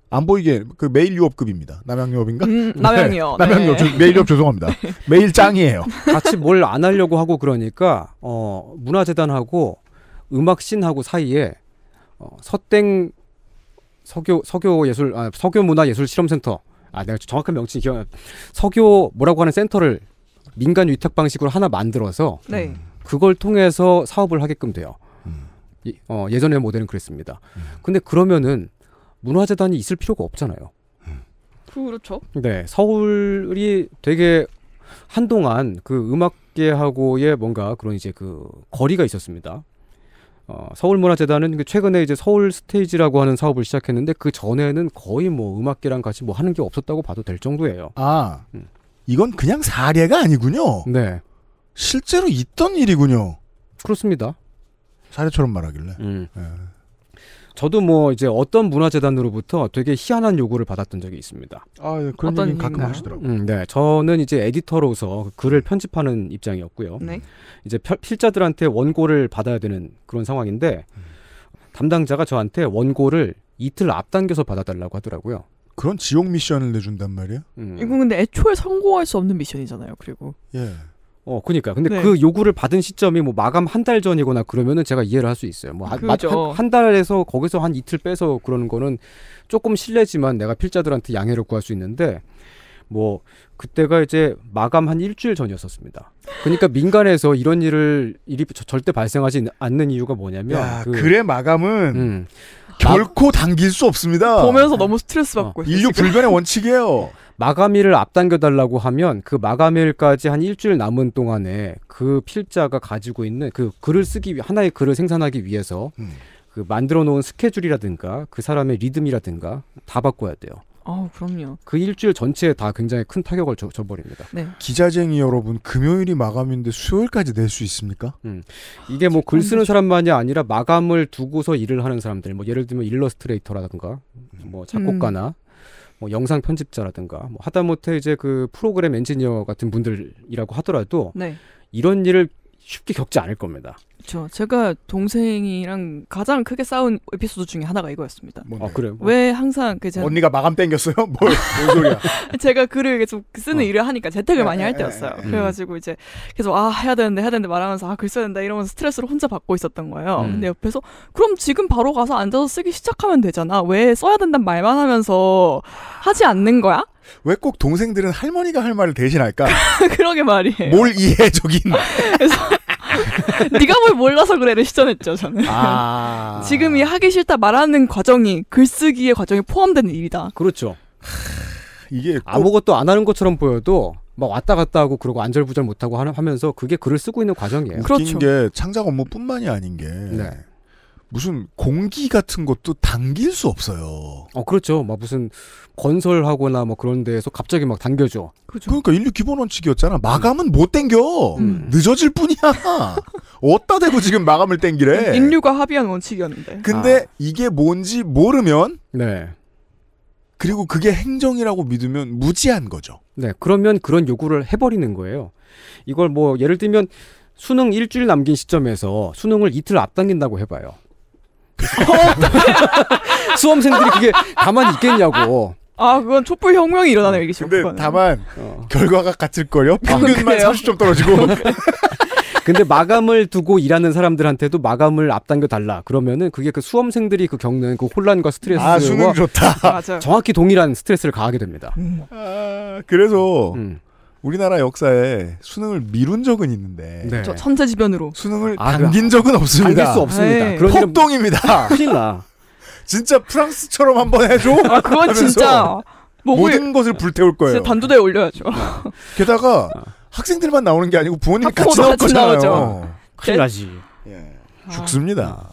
안 보이게 그 메일 유업급입니다. 남양유업인가? 음, 남양유업. 네. 남양유업. 네. 메일 유업 죄송합니다. 메일 짱이에요. 같이 뭘 안 하려고 하고 그러니까 어, 문화재단하고 음악신하고 사이에 어, 서땡 서교 서교 예술 아, 서교 문화 예술 실험센터 아 내가 정확한 명칭 기억 서교 뭐라고 하는 센터를 민간 위탁 방식으로 하나 만들어서 네. 음. 그걸 통해서 사업을 하게끔 돼요. 음. 어, 예전의 모델은 그랬습니다. 음. 근데 그러면은 문화재단이 있을 필요가 없잖아요. 음. 그렇죠. 네, 서울이 되게 한동안 그 음악계하고의 뭔가 그런 이제 그 거리가 있었습니다. 어, 서울문화재단은 최근에 이제 서울 스테이지라고 하는 사업을 시작했는데 그 전에는 거의 뭐 음악계랑 같이 뭐 하는 게 없었다고 봐도 될 정도예요. 아, 음. 이건 그냥 사례가 아니군요. 네. 실제로 있던 일이군요. 그렇습니다. 사례처럼 말하길래. 음. 예. 저도 뭐 이제 어떤 문화재단으로부터 되게 희한한 요구를 받았던 적이 있습니다. 아, 예, 그런 어떤 얘기 가끔 요 하시더라고요. 음, 네, 저는 이제 에디터로서 글을 편집하는 입장이었고요. 네. 이제 펴- 필자들한테 원고를 받아야 되는 그런 상황인데 음. 담당자가 저한테 원고를 이틀 앞당겨서 받아달라고 하더라고요. 그런 지옥 미션을 내준단 말이에요 음. 이건 근데 애초에 성공할 수 없는 미션이잖아요. 그리고 예. 어, 그니까. 근데 네. 그 요구를 받은 시점이 뭐 마감 한 달 전이거나 그러면은 제가 이해를 할 수 있어요. 뭐, 한, 그렇죠. 한, 한, 달에서 거기서 한 이틀 빼서 그러는 거는 조금 실례지만 내가 필자들한테 양해를 구할 수 있는데, 뭐, 그때가 이제 마감 한 일주일 전이었었습니다. 그러니까 민간에서 이런 일을, 일이 절대 발생하지 않는 이유가 뭐냐면. 야, 그, 래 마감은. 음, 결코 당길 수 없습니다. 보면서 너무 스트레스 받고 어. 인류 불변의 원칙이에요. 마감일을 앞당겨 달라고 하면 그 마감일까지 한 일주일 남은 동안에 그 필자가 가지고 있는 그 글을 쓰기 하나의 글을 생산하기 위해서 음. 그 만들어 놓은 스케줄이라든가 그 사람의 리듬이라든가 다 바꿔야 돼요. 어, 그럼요. 그 일주일 전체에 다 굉장히 큰 타격을 줘, 줘버립니다. 네. 기자쟁이 여러분, 금요일이 마감인데 수요일까지 낼 수 있습니까? 음. 이게 뭐글 아, 쓰는 사람만이 아니라 마감을 두고서 일을 하는 사람들, 뭐 예를 들면 일러스트레이터라든가, 뭐 음. 작곡가나, 음. 뭐 영상 편집자라든가, 뭐 하다못해 이제 그 프로그램 엔지니어 같은 분들이라고 하더라도 네. 이런 일을 쉽게 겪지 않을 겁니다. 그렇죠. 제가 동생이랑 가장 크게 싸운 에피소드 중에 하나가 이거였습니다. 뭔데? 아 그래요? 왜 항상 그 제가 언니가 마감 땡겼어요? 뭘? 뭔 소리야? 제가 글을 계속 쓰는 어. 일을 하니까 재택을 에, 많이 할 때였어요. 에, 에, 음. 그래가지고 이제 계속 아 해야 되는데 해야 되는데 말하면서 아글 써야 된다 이러면서 스트레스를 혼자 받고 있었던 거예요. 음. 근데 옆에서 그럼 지금 바로 가서 앉아서 쓰기 시작하면 되잖아. 왜 써야 된다는 말만 하면서 하지 않는 거야? 왜꼭 동생들은 할머니가 할 말을 대신할까? 그러게 말이에요. 뭘 이해적인. 그래서 네가 뭘 몰라서 그래를 시전했죠 저는. 아... 지금 이 하기 싫다 말하는 과정이 글쓰기의 과정에 포함된 일이다. 그렇죠. 이게 아무것도 안 하는 것처럼 보여도 막 왔다 갔다 하고 그러고 안절부절 못하고 하면서 그게 글을 쓰고 있는 과정이에요. 그렇죠. 게 창작 업무뿐만이 아닌 게 네. 무슨 공기 같은 것도 당길 수 없어요. 어 그렇죠. 막 무슨 건설하거나 뭐 그런 데에서 갑자기 막 당겨줘. 그렇죠. 그러니까 인류 기본 원칙이었잖아. 마감은 못 당겨. 음. 음. 늦어질 뿐이야. 어따 대고 지금 마감을 당기래. 인류가 합의한 원칙이었는데. 근데 아. 이게 뭔지 모르면 네. 그리고 그게 행정이라고 믿으면 무지한 거죠. 네. 그러면 그런 요구를 해 버리는 거예요. 이걸 뭐 예를 들면 수능 일주일 남긴 시점에서 수능을 이틀 앞당긴다고 해봐요. 수험생들이 그게 가만히 있겠냐고. 아, 그건 촛불 혁명이 일어나는 얘기죠. 근데 다만 어. 결과가 같을걸요? 평균만 아, 30점 떨어지고. 근데 마감을 두고 일하는 사람들한테도 마감을 앞당겨 달라. 그러면은 그게 그 수험생들이 그 겪는 그 혼란과 스트레스와 아, 정확히 동일한 스트레스를 가하게 됩니다. 음. 아, 그래서 음. 우리나라 역사에 수능을 미룬 적은 있는데 네. 저 천재지변으로 수능을 아, 당긴 적은 없습니다. 당길 수 없습니다. 에 아, 예. 폭동입니다. 큰일 나. 진짜 프랑스처럼 한번 해줘. 아 그건 진짜 뭐, 모든 것을 불태울 거예요. 단두대 올려야죠. 네. 게다가 학생들만 나오는 게 아니고 부모님이 같 나올 거잖아요. 큰일 네. 나지. 예. 아. 죽습니다.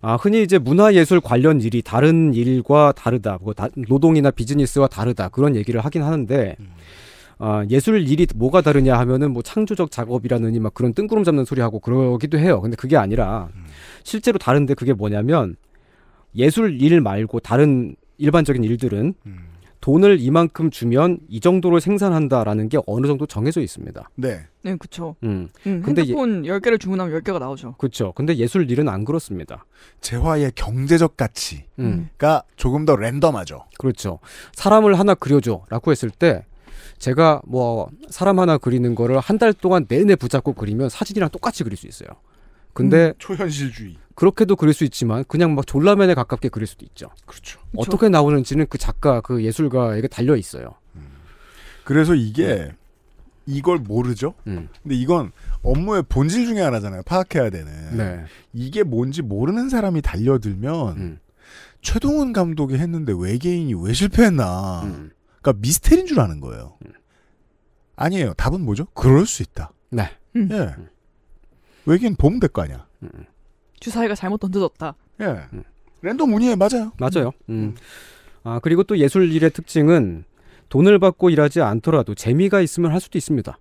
아, 흔히 이제 문화예술 관련 일이 다른 일과 다르다, 뭐 노동이나 비즈니스와 다르다 그런 얘기를 하긴 하는데 음. 어, 예술 일이 뭐가 다르냐 하면은 뭐 창조적 작업이라느니 막 그런 뜬구름 잡는 소리하고 그러기도 해요. 근데 그게 아니라 음. 실제로 다른데 그게 뭐냐면 예술 일 말고 다른 일반적인 일들은 음. 돈을 이만큼 주면 이정도로 생산한다라는 게 어느 정도 정해져 있습니다. 네. 네, 그렇죠. 음. 음, 근데 예 핸드폰 예, 10개를 주문하면 10개가 나오죠. 그렇죠. 근데 예술 일은 안 그렇습니다. 재화의 경제적 가치가 음. 조금 더 랜덤하죠. 그렇죠. 사람을 하나 그려줘라고 했을 때 제가 뭐 사람 하나 그리는 거를 한 달 동안 내내 붙잡고 그리면 사진이랑 똑같이 그릴 수 있어요. 근데 음, 초현실주의 그렇게도 그릴 수 있지만 그냥 막 졸라맨에 가깝게 그릴 수도 있죠. 그렇죠. 어떻게 나오는지는 그 작가 그 예술가에게 달려 있어요. 음. 그래서 이게 네. 이걸 모르죠. 음. 근데 이건 업무의 본질 중에 하나잖아요. 파악해야 되는. 네. 이게 뭔지 모르는 사람이 달려들면 음. 최동훈 감독이 했는데 외계인이 왜 실패했나. 음. 그러니까 미스테리인 줄 아는 거예요. 아니에요. 답은 뭐죠? 그럴 수 있다. 네. 음. 예. 외계인 보험 될거 아니야. 주사위가 잘못 던져졌다. 예. 랜덤 운이에 맞아요. 맞아요. 음. 음. 아 그리고 또 예술 일의 특징은 돈을 받고 일하지 않더라도 재미가 있으면 할 수도 있습니다.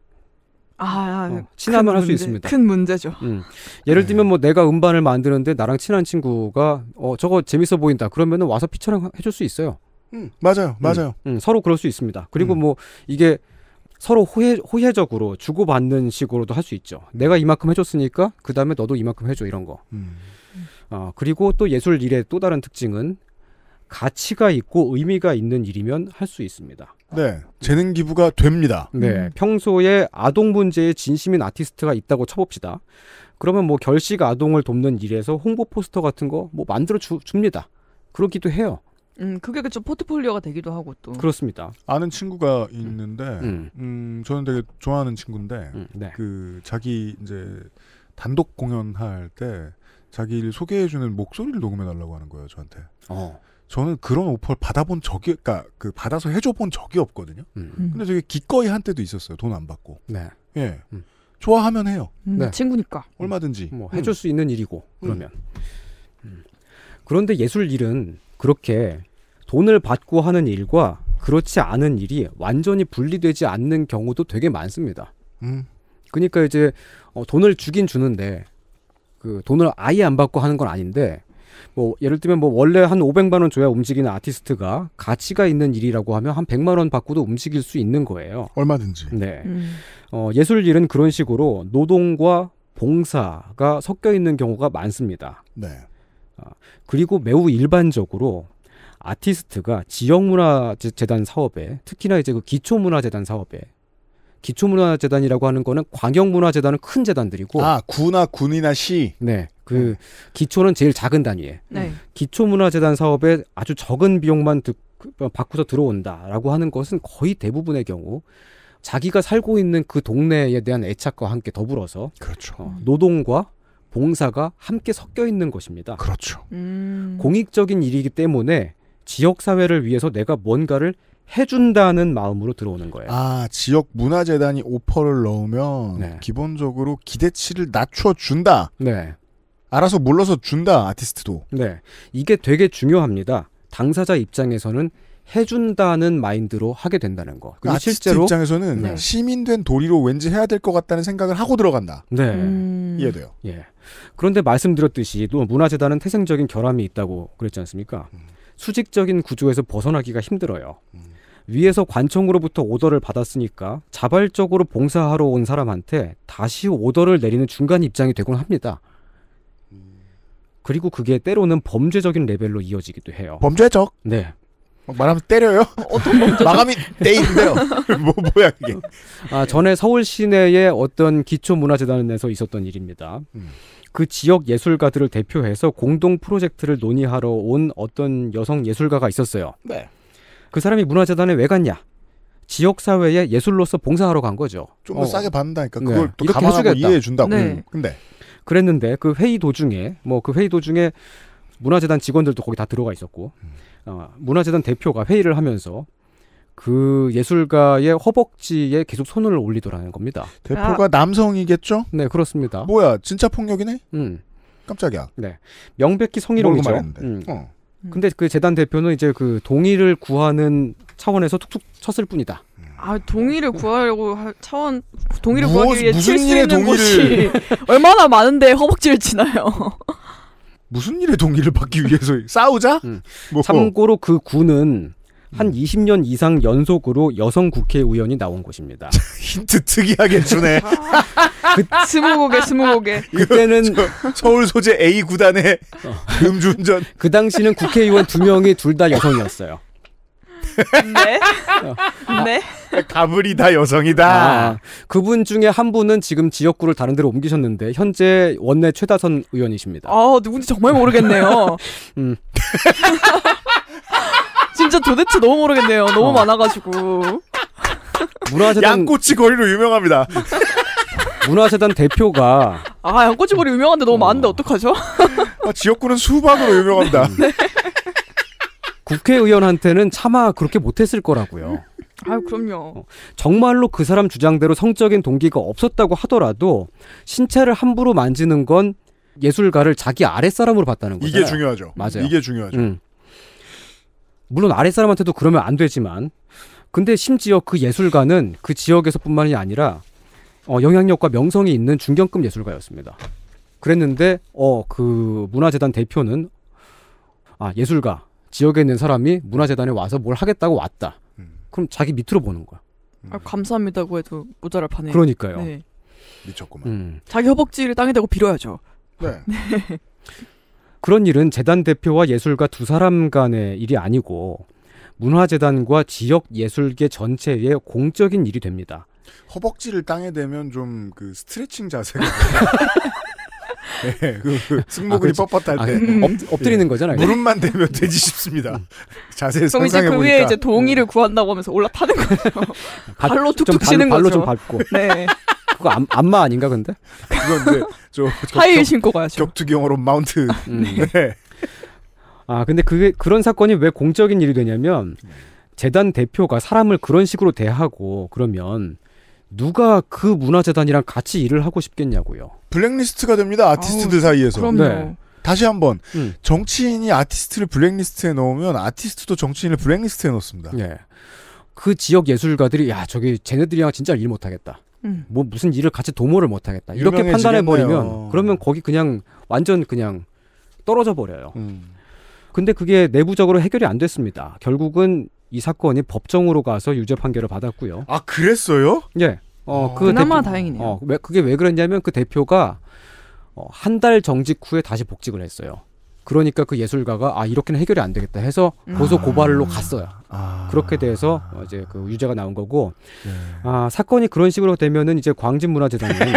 아, 아 어, 친하면 할 수 있습니다. 큰 문제죠. 음. 예를 네. 들면 뭐 내가 음반을 만드는데 나랑 친한 친구가 어 저거 재밌어 보인다. 그러면은 와서 피처링 해줄 수 있어요. 음, 맞아요, 음, 맞아요. 음, 음, 서로 그럴 수 있습니다. 그리고 음. 뭐 이게 서로 호혜, 호혜적으로 주고받는 식으로도 할 수 있죠. 음. 내가 이만큼 해줬으니까 그 다음에 너도 이만큼 해줘 이런 거. 어, 그리고 또 예술 일의 또 다른 특징은 가치가 있고 의미가 있는 일이면 할 수 있습니다. 네, 재능 기부가 됩니다. 네, 평소에 아동 문제에 진심인 아티스트가 있다고 쳐봅시다. 그러면 뭐 결식 아동을 돕는 일에서 홍보 포스터 같은 거 뭐 만들어 주, 줍니다. 그렇기도 해요. 음, 그게 그쵸. 포트폴리오가 되기도 하고 또. 그렇습니다. 아는 친구가 있는데, 음. 음, 음 저는 되게 좋아하는 친구인데, 음, 네. 그, 자기 이제 단독 공연할 때, 자기를 소개해주는 목소리를 녹음해달라고 하는 거예요, 저한테. 어. 저는 그런 오퍼를 받아본 적이, 그니까, 그, 받아서 해줘본 적이 없거든요. 음. 음. 근데 되게 기꺼이 한 때도 있었어요. 돈 안 받고. 네. 예. 음. 좋아하면 해요. 네. 친구니까. 얼마든지. 뭐, 해줄 수 있는 일이고, 그러면. 그런데 예술 일은 그렇게 돈을 받고 하는 일과 그렇지 않은 일이 완전히 분리되지 않는 경우도 되게 많습니다. 음. 그러니까 이제 어, 돈을 주긴 주는데 그 돈을 아예 안 받고 하는 건 아닌데 뭐 예를 들면 뭐 원래 한 500만 원 줘야 움직이는 아티스트가 가치가 있는 일이라고 하면 한 100만 원 받고도 움직일 수 있는 거예요. 얼마든지. 네. 음. 어, 예술 일은 그런 식으로 노동과 봉사가 섞여 있는 경우가 많습니다. 네. 아, 그리고 매우 일반적으로 아티스트가 지역문화재단 사업에 특히나 이제 그 기초문화재단 사업에 기초문화재단이라고 하는 거는 광역문화재단은 큰 재단들이고 아 구나 군이나 시네그 네. 기초는 제일 작은 단위에 네. 음, 기초문화재단 사업에 아주 적은 비용만 드, 바꾸서 그, 들어온다라고 하는 것은 거의 대부분의 경우 자기가 살고 있는 그 동네에 대한 애착과 함께 더불어서 그렇죠. 어, 노동과 봉사가 함께 섞여 있는 것입니다. 그렇죠. 음... 공익적인 일이기 때문에 지역 사회를 위해서 내가 뭔가를 해준다는 마음으로 들어오는 거예요. 아 지역 문화재단이 오퍼를 넣으면 네. 기본적으로 기대치를 낮춰 준다. 네. 알아서 물러서 준다 아티스트도. 네. 이게 되게 중요합니다. 당사자 입장에서는 해준다는 마인드로 하게 된다는 거. 그리고 실제로 입장에서는 네. 시민된 도리로 왠지 해야 될 것 같다는 생각을 하고 들어간다. 네, 음... 이해돼요. 예. 그런데 말씀드렸듯이 또 문화재단은 태생적인 결함이 있다고 그랬지 않습니까? 음. 수직적인 구조에서 벗어나기가 힘들어요. 음. 위에서 관청으로부터 오더를 받았으니까 자발적으로 봉사하러 온 사람한테 다시 오더를 내리는 중간 입장이 되곤 합니다. 음. 그리고 그게 때로는 범죄적인 레벨로 이어지기도 해요. 범죄적? 네. 막 말하면 때려요? 어, 어떤 마감이 때인데요. 뭐 뭐야 이게? 아 전에 서울 시내의 어떤 기초 문화재단에서 있었던 일입니다. 음. 그 지역 예술가들을 대표해서 공동 프로젝트를 논의하러 온 어떤 여성 예술가가 있었어요. 네. 그 사람이 문화재단에 왜 갔냐? 지역 사회에 예술로서 봉사하러 간 거죠. 좀더 어. 싸게 받는다니까 네. 그걸 네. 또감하고 이해해 준다고. 네. 음. 근데 그랬는데 그 회의 도중에 뭐 그 회의 도중에 문화재단 직원들도 거기 다 들어가 있었고 음. 어, 문화재단 대표가 회의를 하면서 그 예술가의 허벅지에 계속 손을 올리더라는 겁니다. 대표가 아. 남성이겠죠? 네, 그렇습니다. 뭐야, 진짜 폭력이네? 음. 깜짝이야. 네. 명백히 성희롱이죠. 음. 어. 음. 근데 그 재단 대표는 이제 그 동의를 구하는 차원에서 툭툭 쳤을 뿐이다. 아 동의를 구하려고 차원 동의를 무엇, 구하기 위해 칠수 있는 동의를... 곳이 얼마나 많은데 허벅지를 치나요? 무슨 일에 동의를 받기 위해서 싸우자? 음. 뭐. 어. 참고로 그 군은 음. 한 20년 이상 연속으로 여성 국회의원이 나온 곳입니다. 힌트 특이하게 주네. 그, 스무고개, 스무고개. 그 그때는 서울 소재 A 구단의 어. 음주운전. 그 당시는 국회의원 두 명이 둘 다 여성이었어요. 네? 네. 네. 가불이 다 여성이다. 아, 그분 중에 한 분은 지금 지역구를 다른 데로 옮기셨는데 현재 원내 최다선 의원이십니다. 아 누군지 정말 모르겠네요. 음. 진짜 도대체 너무 모르겠네요. 너무 어. 많아가지고. 문화재단 양꼬치 거리로 유명합니다. 문화재단 대표가 아 양꼬치 거리 유명한데 너무 어. 많은데 어떡하죠? 아, 지역구는 수박으로 유명합니다. 네. 국회의원한테는 차마 그렇게 못했을 거라고요. 아유, 그럼요. 어, 정말로 그 사람 주장대로 성적인 동기가 없었다고 하더라도 신체를 함부로 만지는 건 예술가를 자기 아랫사람으로 봤다는 거죠. 이게 중요하죠. 맞아요. 이게 중요하죠. 음. 물론 아랫사람한테도 그러면 안 되지만 근데 심지어 그 예술가는 그 지역에서뿐만이 아니라 어, 영향력과 명성이 있는 중견급 예술가였습니다. 그랬는데 어그 문화재단 대표는 아 예술가 지역에 있는 사람이 문화재단에 와서 뭘 하겠다고 왔다. 음. 그럼 자기 밑으로 보는 거야. 음. 아, 감사합니다고 해도 모자랄 판에. 그러니까요. 네. 미쳤구만. 음. 자기 허벅지를 땅에 대고 빌어야죠. 네. 네. 그런 일은 재단 대표와 예술가 두 사람 간의 일이 아니고 문화재단과 지역 예술계 전체의 공적인 일이 됩니다. 허벅지를 땅에 대면 좀 그 스트레칭 자세가 네, 그, 그 아, 승모근이 아, 뻣뻣할 때 음. 음. 엎, 엎드리는 거잖아요. 무릎만 대면 되지 싶습니다. 자세히 그럼 이제 그 위에 이제 동의를 네. 구한다고 하면서 올라타는 거죠. 발로 툭툭 좀 치는 발 거죠. 발로 좀 밟고. 네. 그거 안, 안마 아닌가 근데? 그건 이제 저, 하이힐 격, 신고 가야죠. 격투기용으로 마운트. 음. 네. 네. 아 근데 그게 그런 사건이 왜 공적인 일이 되냐면 네. 재단 대표가 사람을 그런 식으로 대하고 그러면 누가 그 문화재단이랑 같이 일을 하고 싶겠냐고요. 블랙리스트가 됩니다. 아티스트들 아우, 사이에서. 그럼요. 네. 다시 한번 음. 정치인이 아티스트를 블랙리스트에 넣으면 아티스트도 정치인을 블랙리스트에 넣습니다. 네. 그 지역 예술가들이 야 저기 쟤네들이랑 진짜 일 못하겠다. 음. 뭐 무슨 일을 같이 도모를 못하겠다. 이렇게 판단해 버리면 그러면 거기 그냥 완전 그냥 떨어져 버려요. 음. 근데 그게 내부적으로 해결이 안 됐습니다. 결국은 이 사건이 법정으로 가서 유죄 판결을 받았고요. 아 그랬어요? 예. 어, 어, 그 그나마 대표, 다행이네요. 어, 왜, 그게 왜 그랬냐면 그 대표가 어, 한달 정직 후에 다시 복직을 했어요. 그러니까 그 예술가가 아 이렇게는 해결이 안 되겠다 해서 음. 고소 아. 고발로 갔어요. 아. 그렇게 돼서 이제 그 유죄가 나온 거고 네. 아 사건이 그런 식으로 되면은 이제 광진문화재단이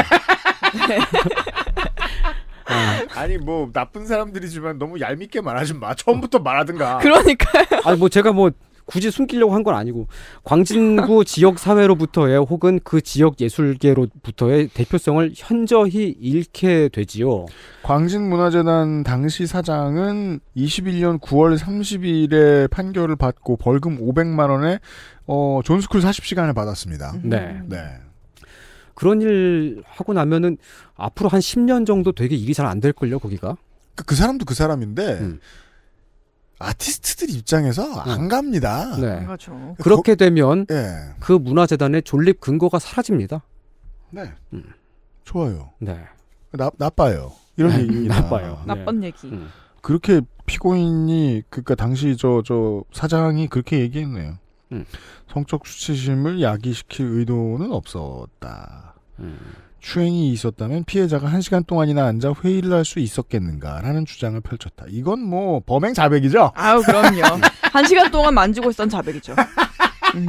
아. 니뭐 나쁜 사람들이지만 너무 얄밉게 말하지 마. 처음부터 말하든가. 그러니까요. 아니 뭐 제가 뭐 굳이 숨기려고 한 건 아니고 광진구 지역 사회로부터의 혹은 그 지역 예술계로부터의 대표성을 현저히 잃게 되지요. 광진문화재단 당시 사장은 21년 9월 30일에 판결을 받고 벌금 500만 원에 어, 존스쿨 40시간을 받았습니다. 음. 네. 네. 그런 일 하고 나면은 앞으로 한 10년 정도 되게 일이 잘 안 될걸요, 거기가? 그, 그 사람도 그 사람인데, 음. 아티스트들 입장에서 안 갑니다. 네. 그렇죠. 그렇게 되면 예. 그 문화재단의 존립 근거가 사라집니다. 네. 음. 좋아요. 네. 나, 나빠요. 이런 네, 얘기 나빠요. 네. 나쁜 얘기. 음. 그렇게 피고인이 그니까 당시 저 저 사장이 그렇게 얘기했네요. 음. 성적 수치심을 야기시킬 의도는 없었다. 음. 추행이 있었다면 피해자가 한시간 동안이나 앉아 회의를 할 수 있었겠는가라는 주장을 펼쳤다. 이건 뭐 범행 자백이죠? 아유 그럼요. 한시간 동안 만지고 있었던 자백이죠. 음.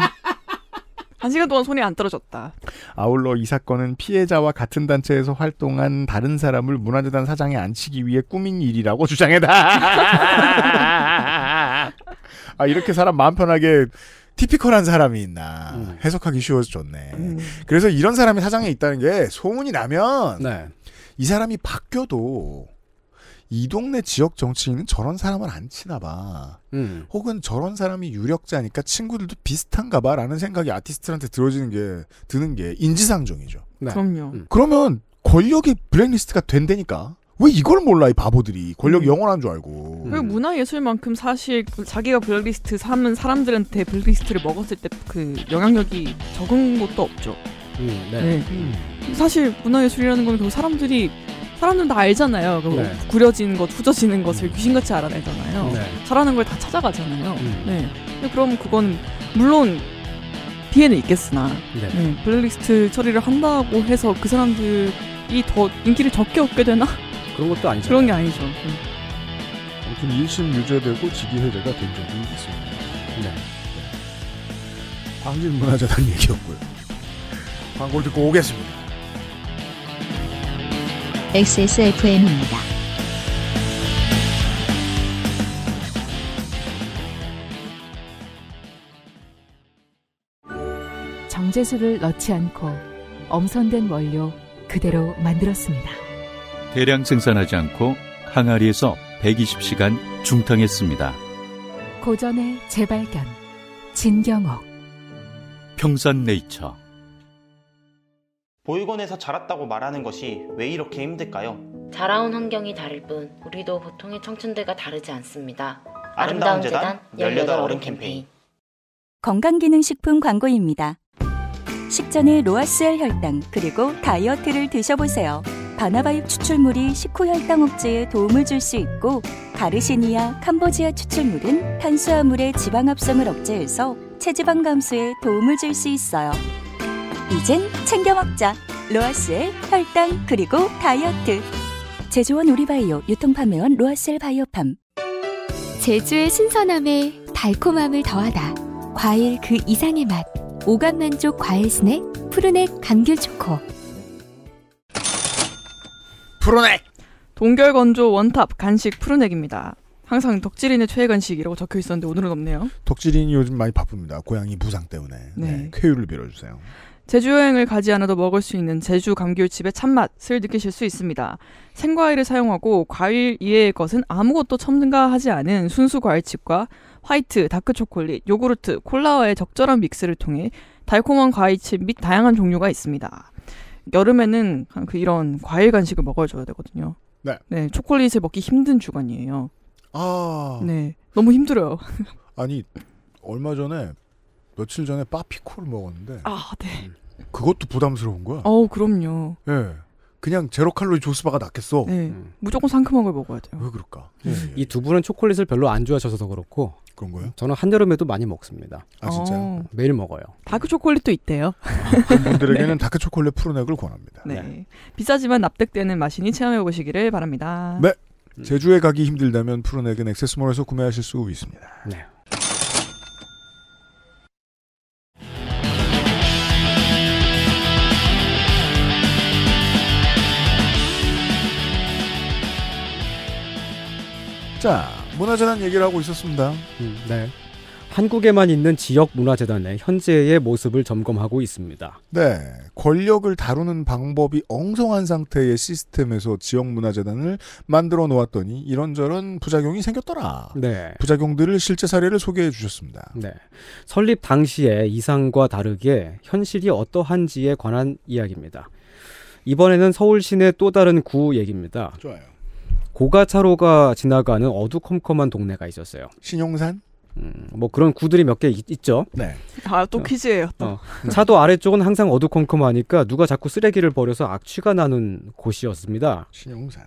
한 시간 동안 손이 안 떨어졌다. 아울러 이 사건은 피해자와 같은 단체에서 활동한 다른 사람을 문화재단 사장에 앉히기 위해 꾸민 일이라고 주장해다. 아 이렇게 사람 마음 편하게 티피컬한 사람이 있나 음. 해석하기 쉬워서 좋네. 음. 그래서 이런 사람이 사장에 있다는 게 소문이 나면 네. 이 사람이 바뀌어도 이 동네 지역 정치인은 저런 사람을 안 치나 봐. 음. 혹은 저런 사람이 유력자니까 친구들도 비슷한가 봐라는 생각이 아티스트한테 들어지는 게 드는 게 인지상정이죠. 네. 그럼요. 음. 그러면 권력이 블랙리스트가 된다니까. 왜 이걸 몰라 이 바보들이 권력 음. 영원한 줄 알고. 그 문화예술만큼 사실 자기가 블랙리스트 삼은 사람들한테 블랙리스트를 먹었을 때 그 영향력이 적은 것도 없죠. 음, 네. 네. 음. 사실 문화예술이라는 건 그 사람들이 사람들은 다 알잖아요. 그 네. 구려진 것, 후져지는 것을 음. 귀신같이 알아내잖아요. 네. 잘하는 걸 다 찾아가잖아요. 음. 네. 그럼 그건 물론 피해는 있겠으나 네. 네, 블랙리스트 처리를 한다고 해서 그 사람들이 더 인기를 적게 얻게 되나? 그런 것도 아니죠. 그런 게 아니죠. 응. 네. 아무튼 1심 유죄되고 직위해제가 된 적이 있습니다. 네. 네. 광진문화재단 얘기였고요. 광고를 듣고 오겠습니다. XSFM입니다. 정제수를 넣지 않고 엄선된 원료 그대로 만들었습니다. 대량 생산하지 않고 항아리에서 120시간 중탕했습니다. 고전의 재발견 진경옥 평산네이처 보육원에서 자랐다고 말하는 것이 왜 이렇게 힘들까요? 자라온 환경이 다를 뿐 우리도 보통의 청춘들과 다르지 않습니다. 아름다운, 아름다운 재단 18 어른 캠페인 건강기능식품 광고입니다. 식전에 로아스엘 혈당 그리고 다이어트를 드셔보세요. 바나바잎 추출물이 식후 혈당 억제에 도움을 줄 수 있고 가르시니아, 캄보지아 추출물은 탄수화물의 지방 합성을 억제해서 체지방 감소에 도움을 줄 수 있어요. 이젠 챙겨 먹자. 로아스의 혈당 그리고 다이어트. 제조원 우리바이오 유통판매원 로아셀 바이오팜. 제주의 신선함에 달콤함을 더하다. 과일 그 이상의 맛. 오감 만족 과일 스낵 푸르넥 감귤 초코. 푸른액. 동결건조 원탑 간식 푸른액입니다. 항상 덕질인의 최애 간식이라고 적혀 있었는데 오늘은 없네요. 덕질인이 요즘 많이 바쁩니다. 고양이 부상 때문에. 네. 네, 쾌유를 빌어주세요. 제주 여행을 가지 않아도 먹을 수 있는 제주 감귤칩의 참맛을 느끼실 수 있습니다. 생과일을 사용하고 과일 이외의 것은 아무것도 첨가하지 않은 순수 과일칩과 화이트, 다크 초콜릿, 요구르트, 콜라와의 적절한 믹스를 통해 달콤한 과일칩 및 다양한 종류가 있습니다. 여름에는 그 이런 과일 간식을 먹어줘야 되거든요. 네. 네, 초콜릿을 먹기 힘든 주간이에요. 아. 네, 너무 힘들어요. 아니 얼마 전에 며칠 전에 빠피코를 먹었는데. 아, 네. 음, 그것도 부담스러운 거야. 어, 그럼요. 예. 네. 그냥 제로 칼로리 조스바가 낫겠어. 네. 음. 무조건 상큼한 걸 먹어야 돼요. 왜 그럴까? 음. 예, 예. 이두 분은 초콜릿을 별로 안 좋아하셔서 그렇고 그런 거예요? 저는 한여름에도 많이 먹습니다. 아 진짜요? 어. 매일 먹어요. 다크 초콜릿도 있대요. 그 분들에게는 네. 다크 초콜릿 프로넥을 권합니다. 네. 네. 비싸지만 납득되는 맛이니 체험해 보시기를 바랍니다. 네. 음. 제주에 가기 힘들다면 프로넥은 액세스몰에서 구매하실 수 있습니다. 네. 자, 문화재단 얘기를 하고 있었습니다. 음, 네. 한국에만 있는 지역 문화재단의 현재의 모습을 점검하고 있습니다. 네. 권력을 다루는 방법이 엉성한 상태의 시스템에서 지역문화재단을 만들어 놓았더니 이런저런 부작용이 생겼더라. 네. 부작용들을 실제 사례를 소개해 주셨습니다. 네. 설립 당시의 이상과 다르게 현실이 어떠한지에 관한 이야기입니다. 이번에는 서울 시내 또 다른 구 얘기입니다. 좋아요. 고가차로가 지나가는 어두컴컴한 동네가 있었어요. 신용산? 음, 뭐 그런 구들이 몇 개 있죠. 네. 아, 또 어. 퀴즈예요. 또. 어, 차도 아래쪽은 항상 어두컴컴하니까 누가 자꾸 쓰레기를 버려서 악취가 나는 곳이었습니다. 신용산.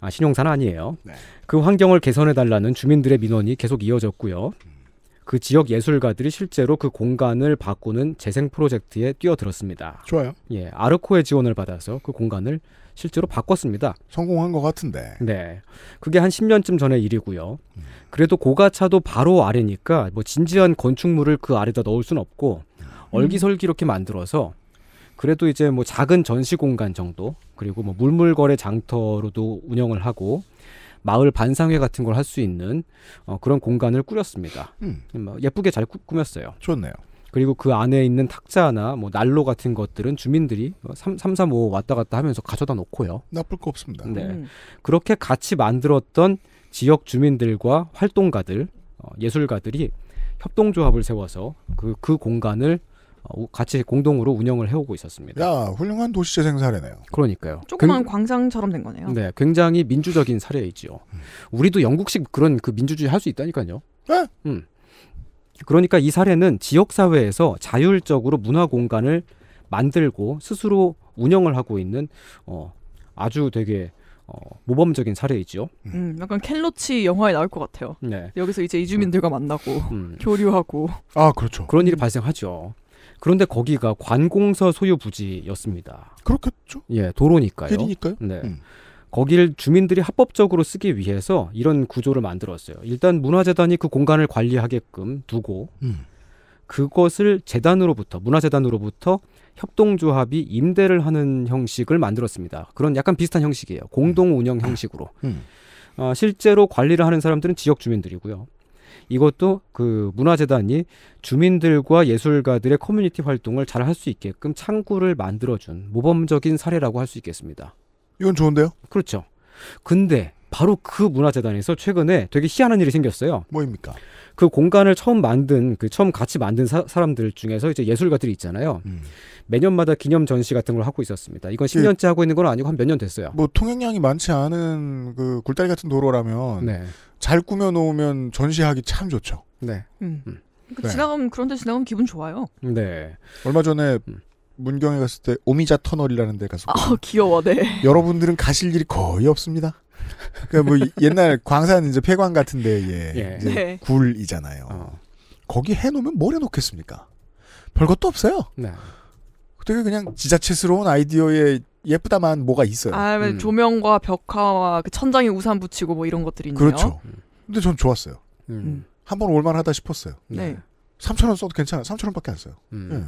아, 신용산 아니에요. 네. 그 환경을 개선해 달라는 주민들의 민원이 계속 이어졌고요. 그 지역 예술가들이 실제로 그 공간을 바꾸는 재생 프로젝트에 뛰어들었습니다. 좋아요. 예, 아르코의 지원을 받아서 그 공간을 실제로 바꿨습니다. 성공한 것 같은데. 네. 그게 한 10년쯤 전의 일이고요. 그래도 고가차도 바로 아래니까 뭐 진지한 건축물을 그 아래다 넣을 순 없고 얼기설기 이렇게 만들어서 그래도 이제 뭐 작은 전시 공간 정도 그리고 뭐 물물거래 장터로도 운영을 하고 마을 반상회 같은 걸 할 수 있는 어, 그런 공간을 꾸렸습니다. 음. 뭐 예쁘게 잘 꾸, 꾸몄어요. 좋네요. 그리고 그 안에 있는 탁자나 뭐 난로 같은 것들은 주민들이 3, 3, 3, 5 왔다 갔다 하면서 가져다 놓고요. 나쁠 거 없습니다. 네. 음. 그렇게 같이 만들었던 지역 주민들과 활동가들, 어, 예술가들이 협동조합을 세워서 그, 그 공간을 같이 공동으로 운영을 해오고 있었습니다. 야, 훌륭한 도시재생 사례네요. 그러니까요. 조그만 굉... 광장처럼 된 거네요. 네, 굉장히 민주적인 사례이지요. 음. 우리도 영국식 그런 그 민주주의 할 수 있다니까요. 네? 음. 그러니까 이 사례는 지역사회에서 자율적으로 문화 공간을 만들고 스스로 운영을 하고 있는 어, 아주 되게 어, 모범적인 사례이지 음. 음, 약간 켈로치 영화에 나올 것 같아요. 네. 여기서 이제 이주민들과 만나고 음. 교류하고. 아, 그렇죠. 그런 일이 음. 발생하죠. 그런데 거기가 관공서 소유 부지였습니다. 그렇겠죠. 예, 도로니까요. 길이니까요. 네. 음. 거를 주민들이 합법적으로 쓰기 위해서 이런 구조를 만들었어요. 일단 문화재단이 그 공간을 관리하게끔 두고 음. 그것을 재단으로부터 문화재단으로부터 협동조합이 임대를 하는 형식을 만들었습니다. 그런 약간 비슷한 형식이에요. 공동 운영 음. 형식으로. 음. 어, 실제로 관리를 하는 사람들은 지역 주민들이고요. 이것도 그 문화재단이 주민들과 예술가들의 커뮤니티 활동을 잘 할 수 있게끔 창구를 만들어준 모범적인 사례라고 할 수 있겠습니다. 이건 좋은데요? 그렇죠. 근데 바로 그 문화재단에서 최근에 되게 희한한 일이 생겼어요. 뭐입니까? 그 공간을 처음 만든, 그 처음 같이 만든 사, 람들 중에서 이제 예술가들이 있잖아요. 음. 매년마다 기념 전시 같은 걸 하고 있었습니다. 이건 10년째 예. 하고 있는 건 아니고 한 몇 년 됐어요. 뭐 통행량이 많지 않은 그 굴다리 같은 도로라면 네. 잘 꾸며놓으면 전시하기 참 좋죠. 네. 음. 그 네. 지나가면 그런데 지나가면 기분 좋아요. 네. 얼마 전에 음. 문경에 갔을 때 오미자 터널이라는 데 가서 아 귀여워, 네. 여러분들은 가실 일이 거의 없습니다. 그뭐 그러니까 옛날 광산 이제 폐광 같은 데에 예. 네. 굴이잖아요. 어. 거기 해놓으면 뭘 해놓겠습니까? 별것도 없어요. 네. 되게 그냥 지자체스러운 아이디어의 예쁘다만 뭐가 있어요. 아, 음. 조명과 벽화와 그 천장에 우산 붙이고 뭐 이런 것들이 있네요. 그렇죠. 음. 근데 전 좋았어요. 음. 음. 한번 올만하다 싶었어요. 네. 3천 원 써도 괜찮아. 3천 원밖에 안 써요. 음. 네.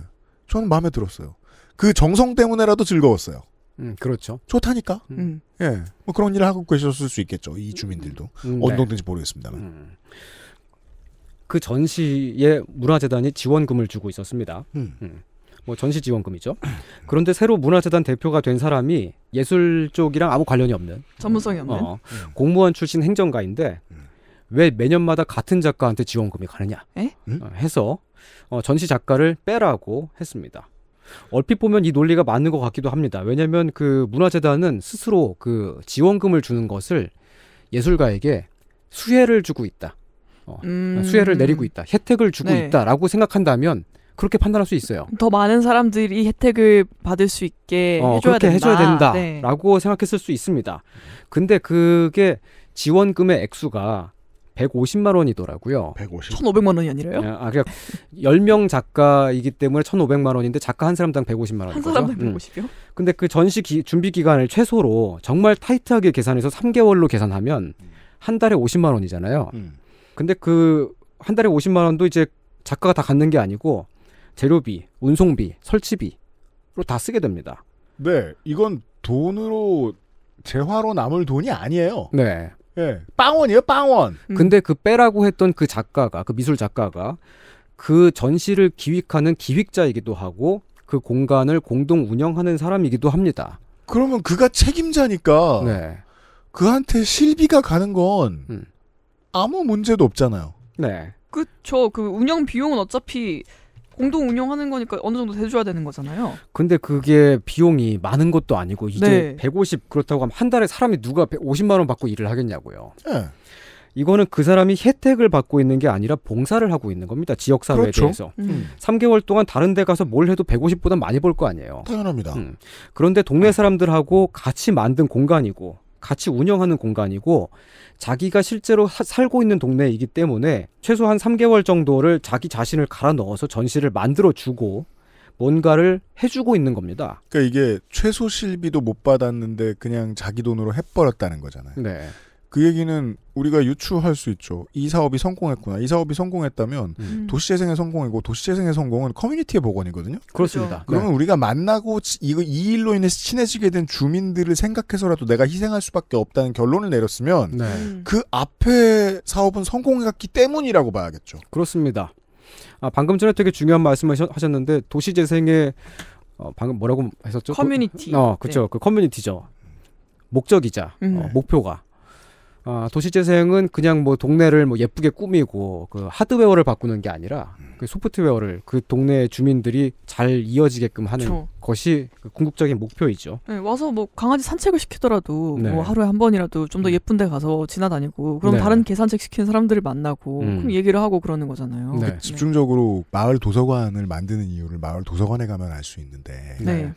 저는 마음에 들었어요. 그 정성 때문에라도 즐거웠어요. 음, 그렇죠. 좋다니까. 음. 음. 예, 뭐 그런 일을 하고 계셨을 수 있겠죠. 이 주민들도 음, 네. 어느 정도인지 모르겠습니다만. 음. 그 전시에 문화재단이 지원금을 주고 있었습니다. 음. 뭐 전시 지원금이죠. 그런데 새로 문화재단 대표가 된 사람이 예술 쪽이랑 아무 관련이 없는 전문성이 없는 어, 음. 공무원 출신 행정가인데 음. 왜 매년마다 같은 작가한테 지원금이 가느냐 음? 어, 해서 어, 전시 작가를 빼라고 했습니다. 얼핏 보면 이 논리가 맞는 것 같기도 합니다. 왜냐하면 그 문화재단은 스스로 그 지원금을 주는 것을 예술가에게 수혜를 주고 있다. 어, 음... 수혜를 내리고 있다, 혜택을 주고 네. 있다라고 생각한다면 그렇게 판단할 수 있어요. 더 많은 사람들이 혜택을 받을 수 있게 어, 해줘야 된다. 해줘야 된다라고 네. 생각했을 수 있습니다. 근데 그게 지원금의 액수가 150만 원이더라고요. 150. 1,500만 원이 아니라요? 아, 그냥 그러니까 10명 작가이기 때문에 1,500만 원인데 작가 한 사람당 150만 원한 사람당 1 5 0요 음. 근데 그 전시 기, 준비 기간을 최소로 정말 타이트하게 계산해서 3개월로 계산하면 한 달에 50만 원이잖아요. 음. 근데 그 한 달에 50만 원도 이제 작가가 다 갖는 게 아니고 재료비, 운송비, 설치비로 다 쓰게 됩니다. 네, 이건 돈으로 재화로 남을 돈이 아니에요. 네. 예, 빵원이에요, 빵원. 음. 근데 그 빼라고 했던 그 작가가, 그 미술 작가가 그 전시를 기획하는 기획자이기도 하고 그 공간을 공동 운영하는 사람이기도 합니다. 그러면 그가 책임자니까 네. 그한테 실비가 가는 건 음. 아무 문제도 없잖아요. 네. 그쵸. 그 운영 비용은 어차피 공동 운영하는 거니까 어느 정도 대줘야 되는 거잖아요. 근데 그게 비용이 많은 것도 아니고 이제 네. 150 그렇다고 하면 한 달에 사람이 누가 150만 원 받고 일을 하겠냐고요. 네. 이거는 그 사람이 혜택을 받고 있는 게 아니라 봉사를 하고 있는 겁니다. 지역 사회에 그렇죠. 대해서. 음. 3개월 음. 동안 다른 데 가서 뭘 해도 150보다 많이 벌 거 아니에요. 당연합니다. 음. 그런데 동네 사람들하고 같이 만든 공간이고 같이 운영하는 공간이고 자기가 실제로 사, 살고 있는 동네이기 때문에 최소한 3개월 정도를 자기 자신을 갈아 넣어서 전시를 만들어 주고 뭔가를 해주고 있는 겁니다. 그러니까 이게 최소 실비도 못 받았는데 그냥 자기 돈으로 해버렸다는 거잖아요. 네. 그 얘기는 우리가 유추할 수 있죠. 이 사업이 성공했구나. 이 사업이 성공했다면 음. 음. 도시재생의 성공이고 도시재생의 성공은 커뮤니티의 복원이거든요. 그렇죠. 그렇습니다. 네. 그러면 네. 우리가 만나고 이이 일로 인해서 친해지게 된 주민들을 생각해서라도 내가 희생할 수밖에 없다는 결론을 내렸으면 네. 음. 그 앞에 사업은 성공했기 때문이라고 봐야겠죠. 그렇습니다. 아, 방금 전에 되게 중요한 말씀을 하셨는데 도시재생의 어, 방금 뭐라고 했었죠? 커뮤니티. 어, 그렇죠. 네. 그 커뮤니티죠. 목적이자 어, 음. 어, 목표가 아, 도시재생은 그냥 뭐 동네를 뭐 예쁘게 꾸미고 그 하드웨어를 바꾸는 게 아니라 음. 그 소프트웨어를 그 동네 주민들이 잘 이어지게끔 하는 그쵸. 것이 그 궁극적인 목표이죠. 네, 와서 뭐 강아지 산책을 시키더라도 뭐 네. 뭐 하루에 한 번이라도 좀더 음. 예쁜데 가서 지나다니고 그럼 네. 다른 개 산책 시키는 사람들을 만나고 음. 그럼 얘기를 하고 그러는 거잖아요. 네. 그 네. 집중적으로 마을 도서관을 만드는 이유를 마을 도서관에 가면 알 수 있는데 네. 네.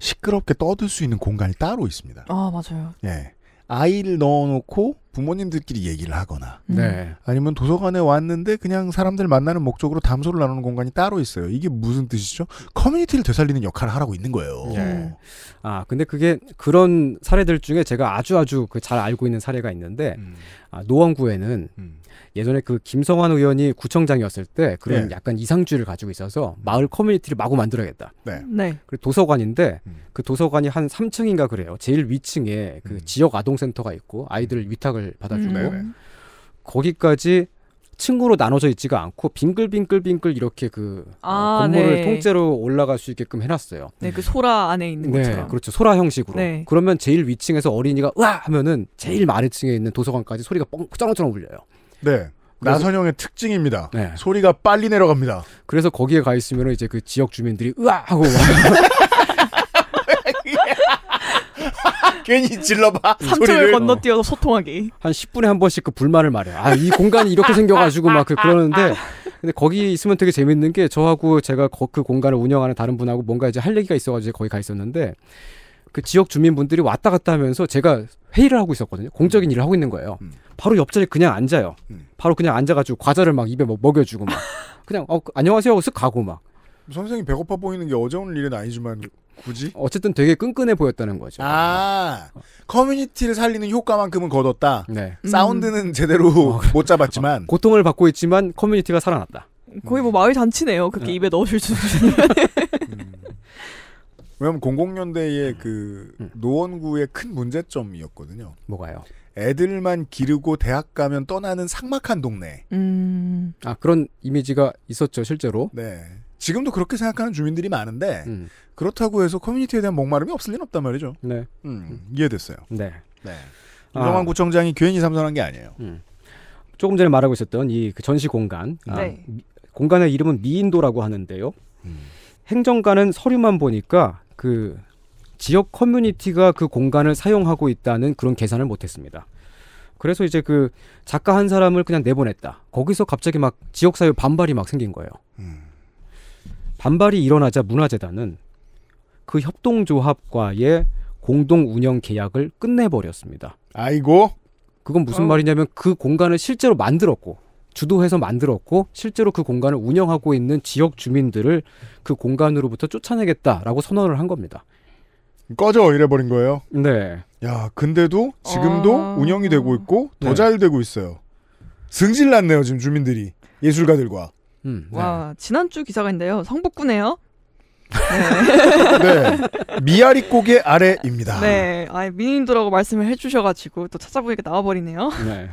시끄럽게 떠들 수 있는 공간이 따로 있습니다. 아 맞아요. 예. 아이를 넣어놓고 부모님들끼리 얘기를 하거나 음. 네. 아니면 도서관에 왔는데 그냥 사람들 만나는 목적으로 담소를 나누는 공간이 따로 있어요. 이게 무슨 뜻이죠? 커뮤니티를 되살리는 역할을 하라고 있는 거예요. 네. 아 근데 그게 그런 사례들 중에 제가 아주 아주 그잘 알고 있는 사례가 있는데 음. 아, 노원구에는 음. 예전에 그 김성환 의원이 구청장이었을 때 그런 네. 약간 이상주의를 가지고 있어서 마을 커뮤니티를 마구 만들어야겠다. 네. 네. 그리고 도서관인데 음. 그 도서관이 한 3층인가 그래요. 제일 위층에 그 음. 지역 아동센터가 있고 아이들 음. 위탁을 받아주고 음. 네, 네. 거기까지 층으로 나눠져 있지가 않고 빙글빙글빙글 이렇게 그 어, 아, 어, 건물을 네. 통째로 올라갈 수 있게끔 해놨어요. 네, 그 소라 안에 있는 네, 것처럼. 그렇죠. 소라 형식으로. 네. 그러면 제일 위층에서 어린이가 으아 하면은 제일 아래층에 있는 도서관까지 소리가 뻥 쩌렁쩌렁 울려요. 네. 나선형의 특징입니다. 네. 소리가 빨리 내려갑니다. 그래서 거기에 가 있으면 이제 그 지역 주민들이 으아 하고 괜히 질러봐. 3초를 건너뛰어서 소통하기. 한 10분에 한 번씩 그 불만을 말해. 아, 이 공간이 이렇게 생겨가지고 막 그 그러는데. 아, 아, 아. 근데 거기 있으면 되게 재밌는 게 저하고 제가 그 공간을 운영하는 다른 분하고 뭔가 이제 할 얘기가 있어가지고 거기 가 있었는데 그 지역 주민분들이 왔다 갔다 하면서 제가 회의를 하고 있었거든요. 공적인 음. 일을 하고 있는 거예요. 음. 바로 옆자리에 그냥 앉아요. 음. 바로 그냥 앉아가지고 과자를 막 입에 뭐 먹여주고 막 그냥 어, 그 안녕하세요 하고 쓱 가고 막 선생님 배고파 보이는 게 어제 오늘 일은 아니지만 굳이 어쨌든 되게 끈끈해 보였다는 거죠. 아 어. 커뮤니티를 살리는 효과만큼은 거뒀다. 네. 사운드는 음. 제대로 어, 못 잡았지만 어, 고통을 받고 있지만 커뮤니티가 살아났다. 거의 뭐 음. 마을 잔치네요. 그렇게 네. 입에 넣어줄 수 있는. 음. 왜냐면 00년대의 음. 그 음. 노원구의 큰 문제점이었거든요. 뭐가요? 애들만 기르고 대학 가면 떠나는 삭막한 동네. 음. 아 그런 이미지가 있었죠 실제로. 네. 지금도 그렇게 생각하는 주민들이 많은데 음. 그렇다고 해서 커뮤니티에 대한 목마름이 없을 리는 없단 말이죠. 네. 음, 이해됐어요. 네. 네. 이정환 아. 구청장이 괜히 삼선한 게 아니에요. 음. 조금 전에 말하고 있었던 이그 전시 공간. 아, 네. 공간의 이름은 미인도라고 하는데요. 음. 행정관은 서류만 보니까 그 지역 커뮤니티가 그 공간을 사용하고 있다는 그런 계산을 못했습니다. 그래서 이제 그 작가 한 사람을 그냥 내보냈다. 거기서 갑자기 막 지역사회 반발이 막 생긴 거예요. 음. 반발이 일어나자 문화재단은 그 협동조합과의 공동 운영 계약을 끝내버렸습니다. 아이고. 그건 무슨 어. 말이냐면 그 공간을 실제로 만들었고 주도해서 만들었고 실제로 그 공간을 운영하고 있는 지역 주민들을 그 공간으로부터 쫓아내겠다라고 선언을 한 겁니다. 꺼져 이래버린 거예요. 네. 야 근데도 지금도 아... 운영이 되고 있고 더잘 네. 되고 있어요. 승질났네요 지금 주민들이 예술가들과. 음, 네. 와 지난주 기사가 있는데요. 성북구네요. 네. 네. 미아리 고개 아래입니다. 네. 아, 미인도라고 말씀을 해주셔가지고 또 찾아보니까 나와버리네요. 네.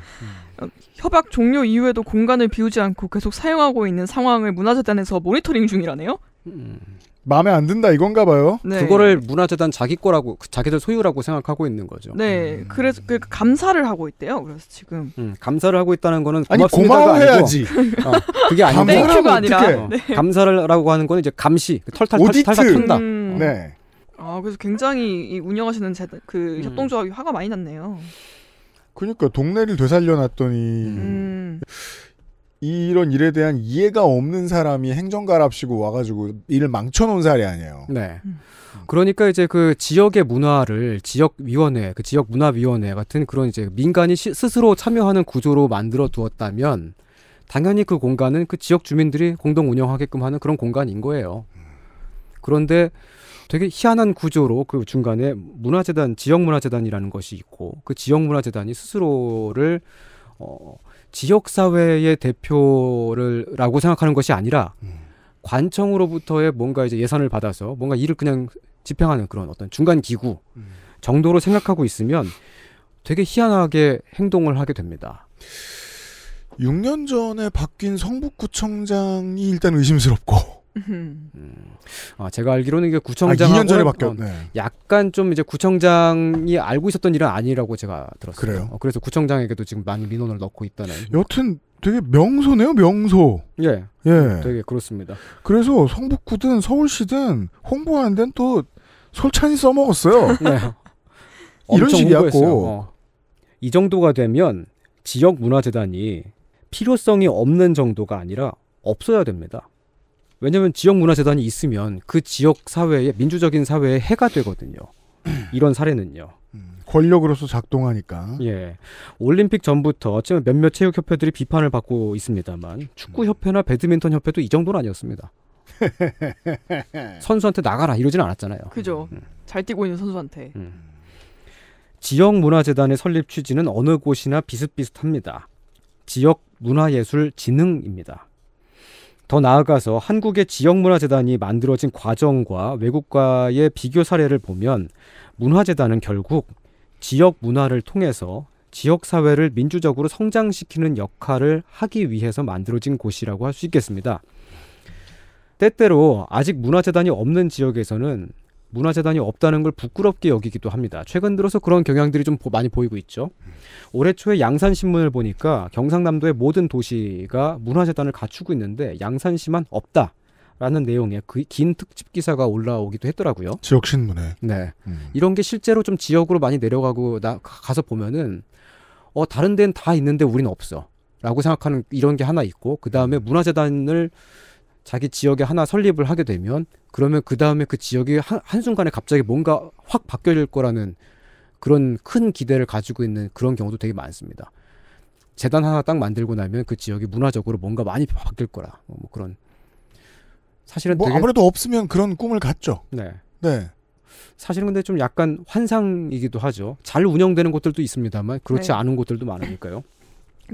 협약 종료 이후에도 공간을 비우지 않고 계속 사용하고 있는 상황을 문화재단에서 모니터링 중이라네요. 음. 마음에 안 든다 이건가 봐요. 네. 그거를 문화재단 자기 거라고 그 자기들 소유라고 생각하고 있는 거죠. 네, 음. 그래서 그 감사를 하고 있대요. 그래서 지금 음, 감사를 하고 있다는 거는 아니 고마워해야지. 어, 그게 아닌데 감사가 아니라 네. 감사를라고 하는 거 이제 감시 그 털털 오디다 음. 네. 아 그래서 굉장히 운영하시는 재단, 그 음. 협동조합이 화가 많이 났네요. 그러니까 동네를 되살려놨더니 음. 이런 일에 대한 이해가 없는 사람이 행정가랍시고 와가지고 일을 망쳐놓은 사례 아니에요. 네. 음. 그러니까 이제 그 지역의 문화를 지역위원회, 그 지역문화위원회 같은 그런 이제 민간이 시, 스스로 참여하는 구조로 만들어 두었다면 당연히 그 공간은 그 지역 주민들이 공동 운영하게끔 하는 그런 공간인 거예요. 그런데 되게 희한한 구조로 그 중간에 문화재단, 지역문화재단이라는 것이 있고 그 지역문화재단이 스스로를 어, 지역 사회의 대표를라고 생각하는 것이 아니라 음. 관청으로부터의 뭔가 이제 예산을 받아서 뭔가 일을 그냥 집행하는 그런 어떤 중간 기구 음. 정도로 생각하고 있으면 되게 희한하게 행동을 하게 됩니다. 6년 전에 바뀐 성북구청장이 일단 의심스럽고 음. 아, 제가 알기로는 이게 구청장 아, 2년 전에 바뀌었 어, 네. 약간 좀 이제 구청장이 알고 있었던 일은 아니라고 제가 들었어요. 그래요. 어, 그래서 구청장에게도 지금 많이 민원을 넣고 있다는. 여튼 되게 명소네요, 명소. 예. 예. 되게 그렇습니다. 그래서 성북구든 서울시든 홍보하는 데는 또 솔찬히 써먹었어요. 네. 이런 식이었고. 어. 이 정도가 되면 지역 문화재단이 필요성이 없는 정도가 아니라 없어야 됩니다. 왜냐면 지역 문화재단이 있으면 그 지역 사회에 민주적인 사회에 해가 되거든요. 이런 사례는요. 음, 권력으로서 작동하니까. 예. 올림픽 전부터 어쩌면 몇몇 체육협회들이 비판을 받고 있습니다만 음. 축구협회나 배드민턴 협회도 이 정도는 아니었습니다. 선수한테 나가라 이러진 않았잖아요. 그죠. 음. 잘 뛰고 있는 선수한테. 음. 지역 문화재단의 설립 취지는 어느 곳이나 비슷비슷합니다. 지역 문화예술 진흥입니다. 더 나아가서 한국의 지역문화재단이 만들어진 과정과 외국과의 비교 사례를 보면 문화재단은 결국 지역 문화를 통해서 지역 사회를 민주적으로 성장시키는 역할을 하기 위해서 만들어진 곳이라고 할 수 있겠습니다. 때때로 아직 문화재단이 없는 지역에서는 문화재단이 없다는 걸 부끄럽게 여기기도 합니다. 최근 들어서 그런 경향들이 좀 보, 많이 보이고 있죠. 올해 초에 양산신문을 보니까 경상남도의 모든 도시가 문화재단을 갖추고 있는데 양산시만 없다. 라는 내용의 그 긴 특집 기사가 올라오기도 했더라고요. 지역 신문에. 네. 음. 이런 게 실제로 좀 지역으로 많이 내려가고 나 가서 보면은 어 다른 데는 다 있는데 우리는 없어. 라고 생각하는 이런 게 하나 있고 그 다음에 문화재단을 자기 지역에 하나 설립을 하게 되면 그러면 그 다음에 그 지역이 한, 한순간에 갑자기 뭔가 확 바뀌어질 거라는 그런 큰 기대를 가지고 있는 그런 경우도 되게 많습니다. 재단 하나 딱 만들고 나면 그 지역이 문화적으로 뭔가 많이 바뀔 거라 뭐, 뭐 그런 사실은 뭐 되게... 아무래도 없으면 그런 꿈을 갖죠. 네. 네. 사실은 근데 좀 약간 환상이기도 하죠. 잘 운영되는 곳들도 있습니다만 그렇지 네. 않은 곳들도 많으니까요.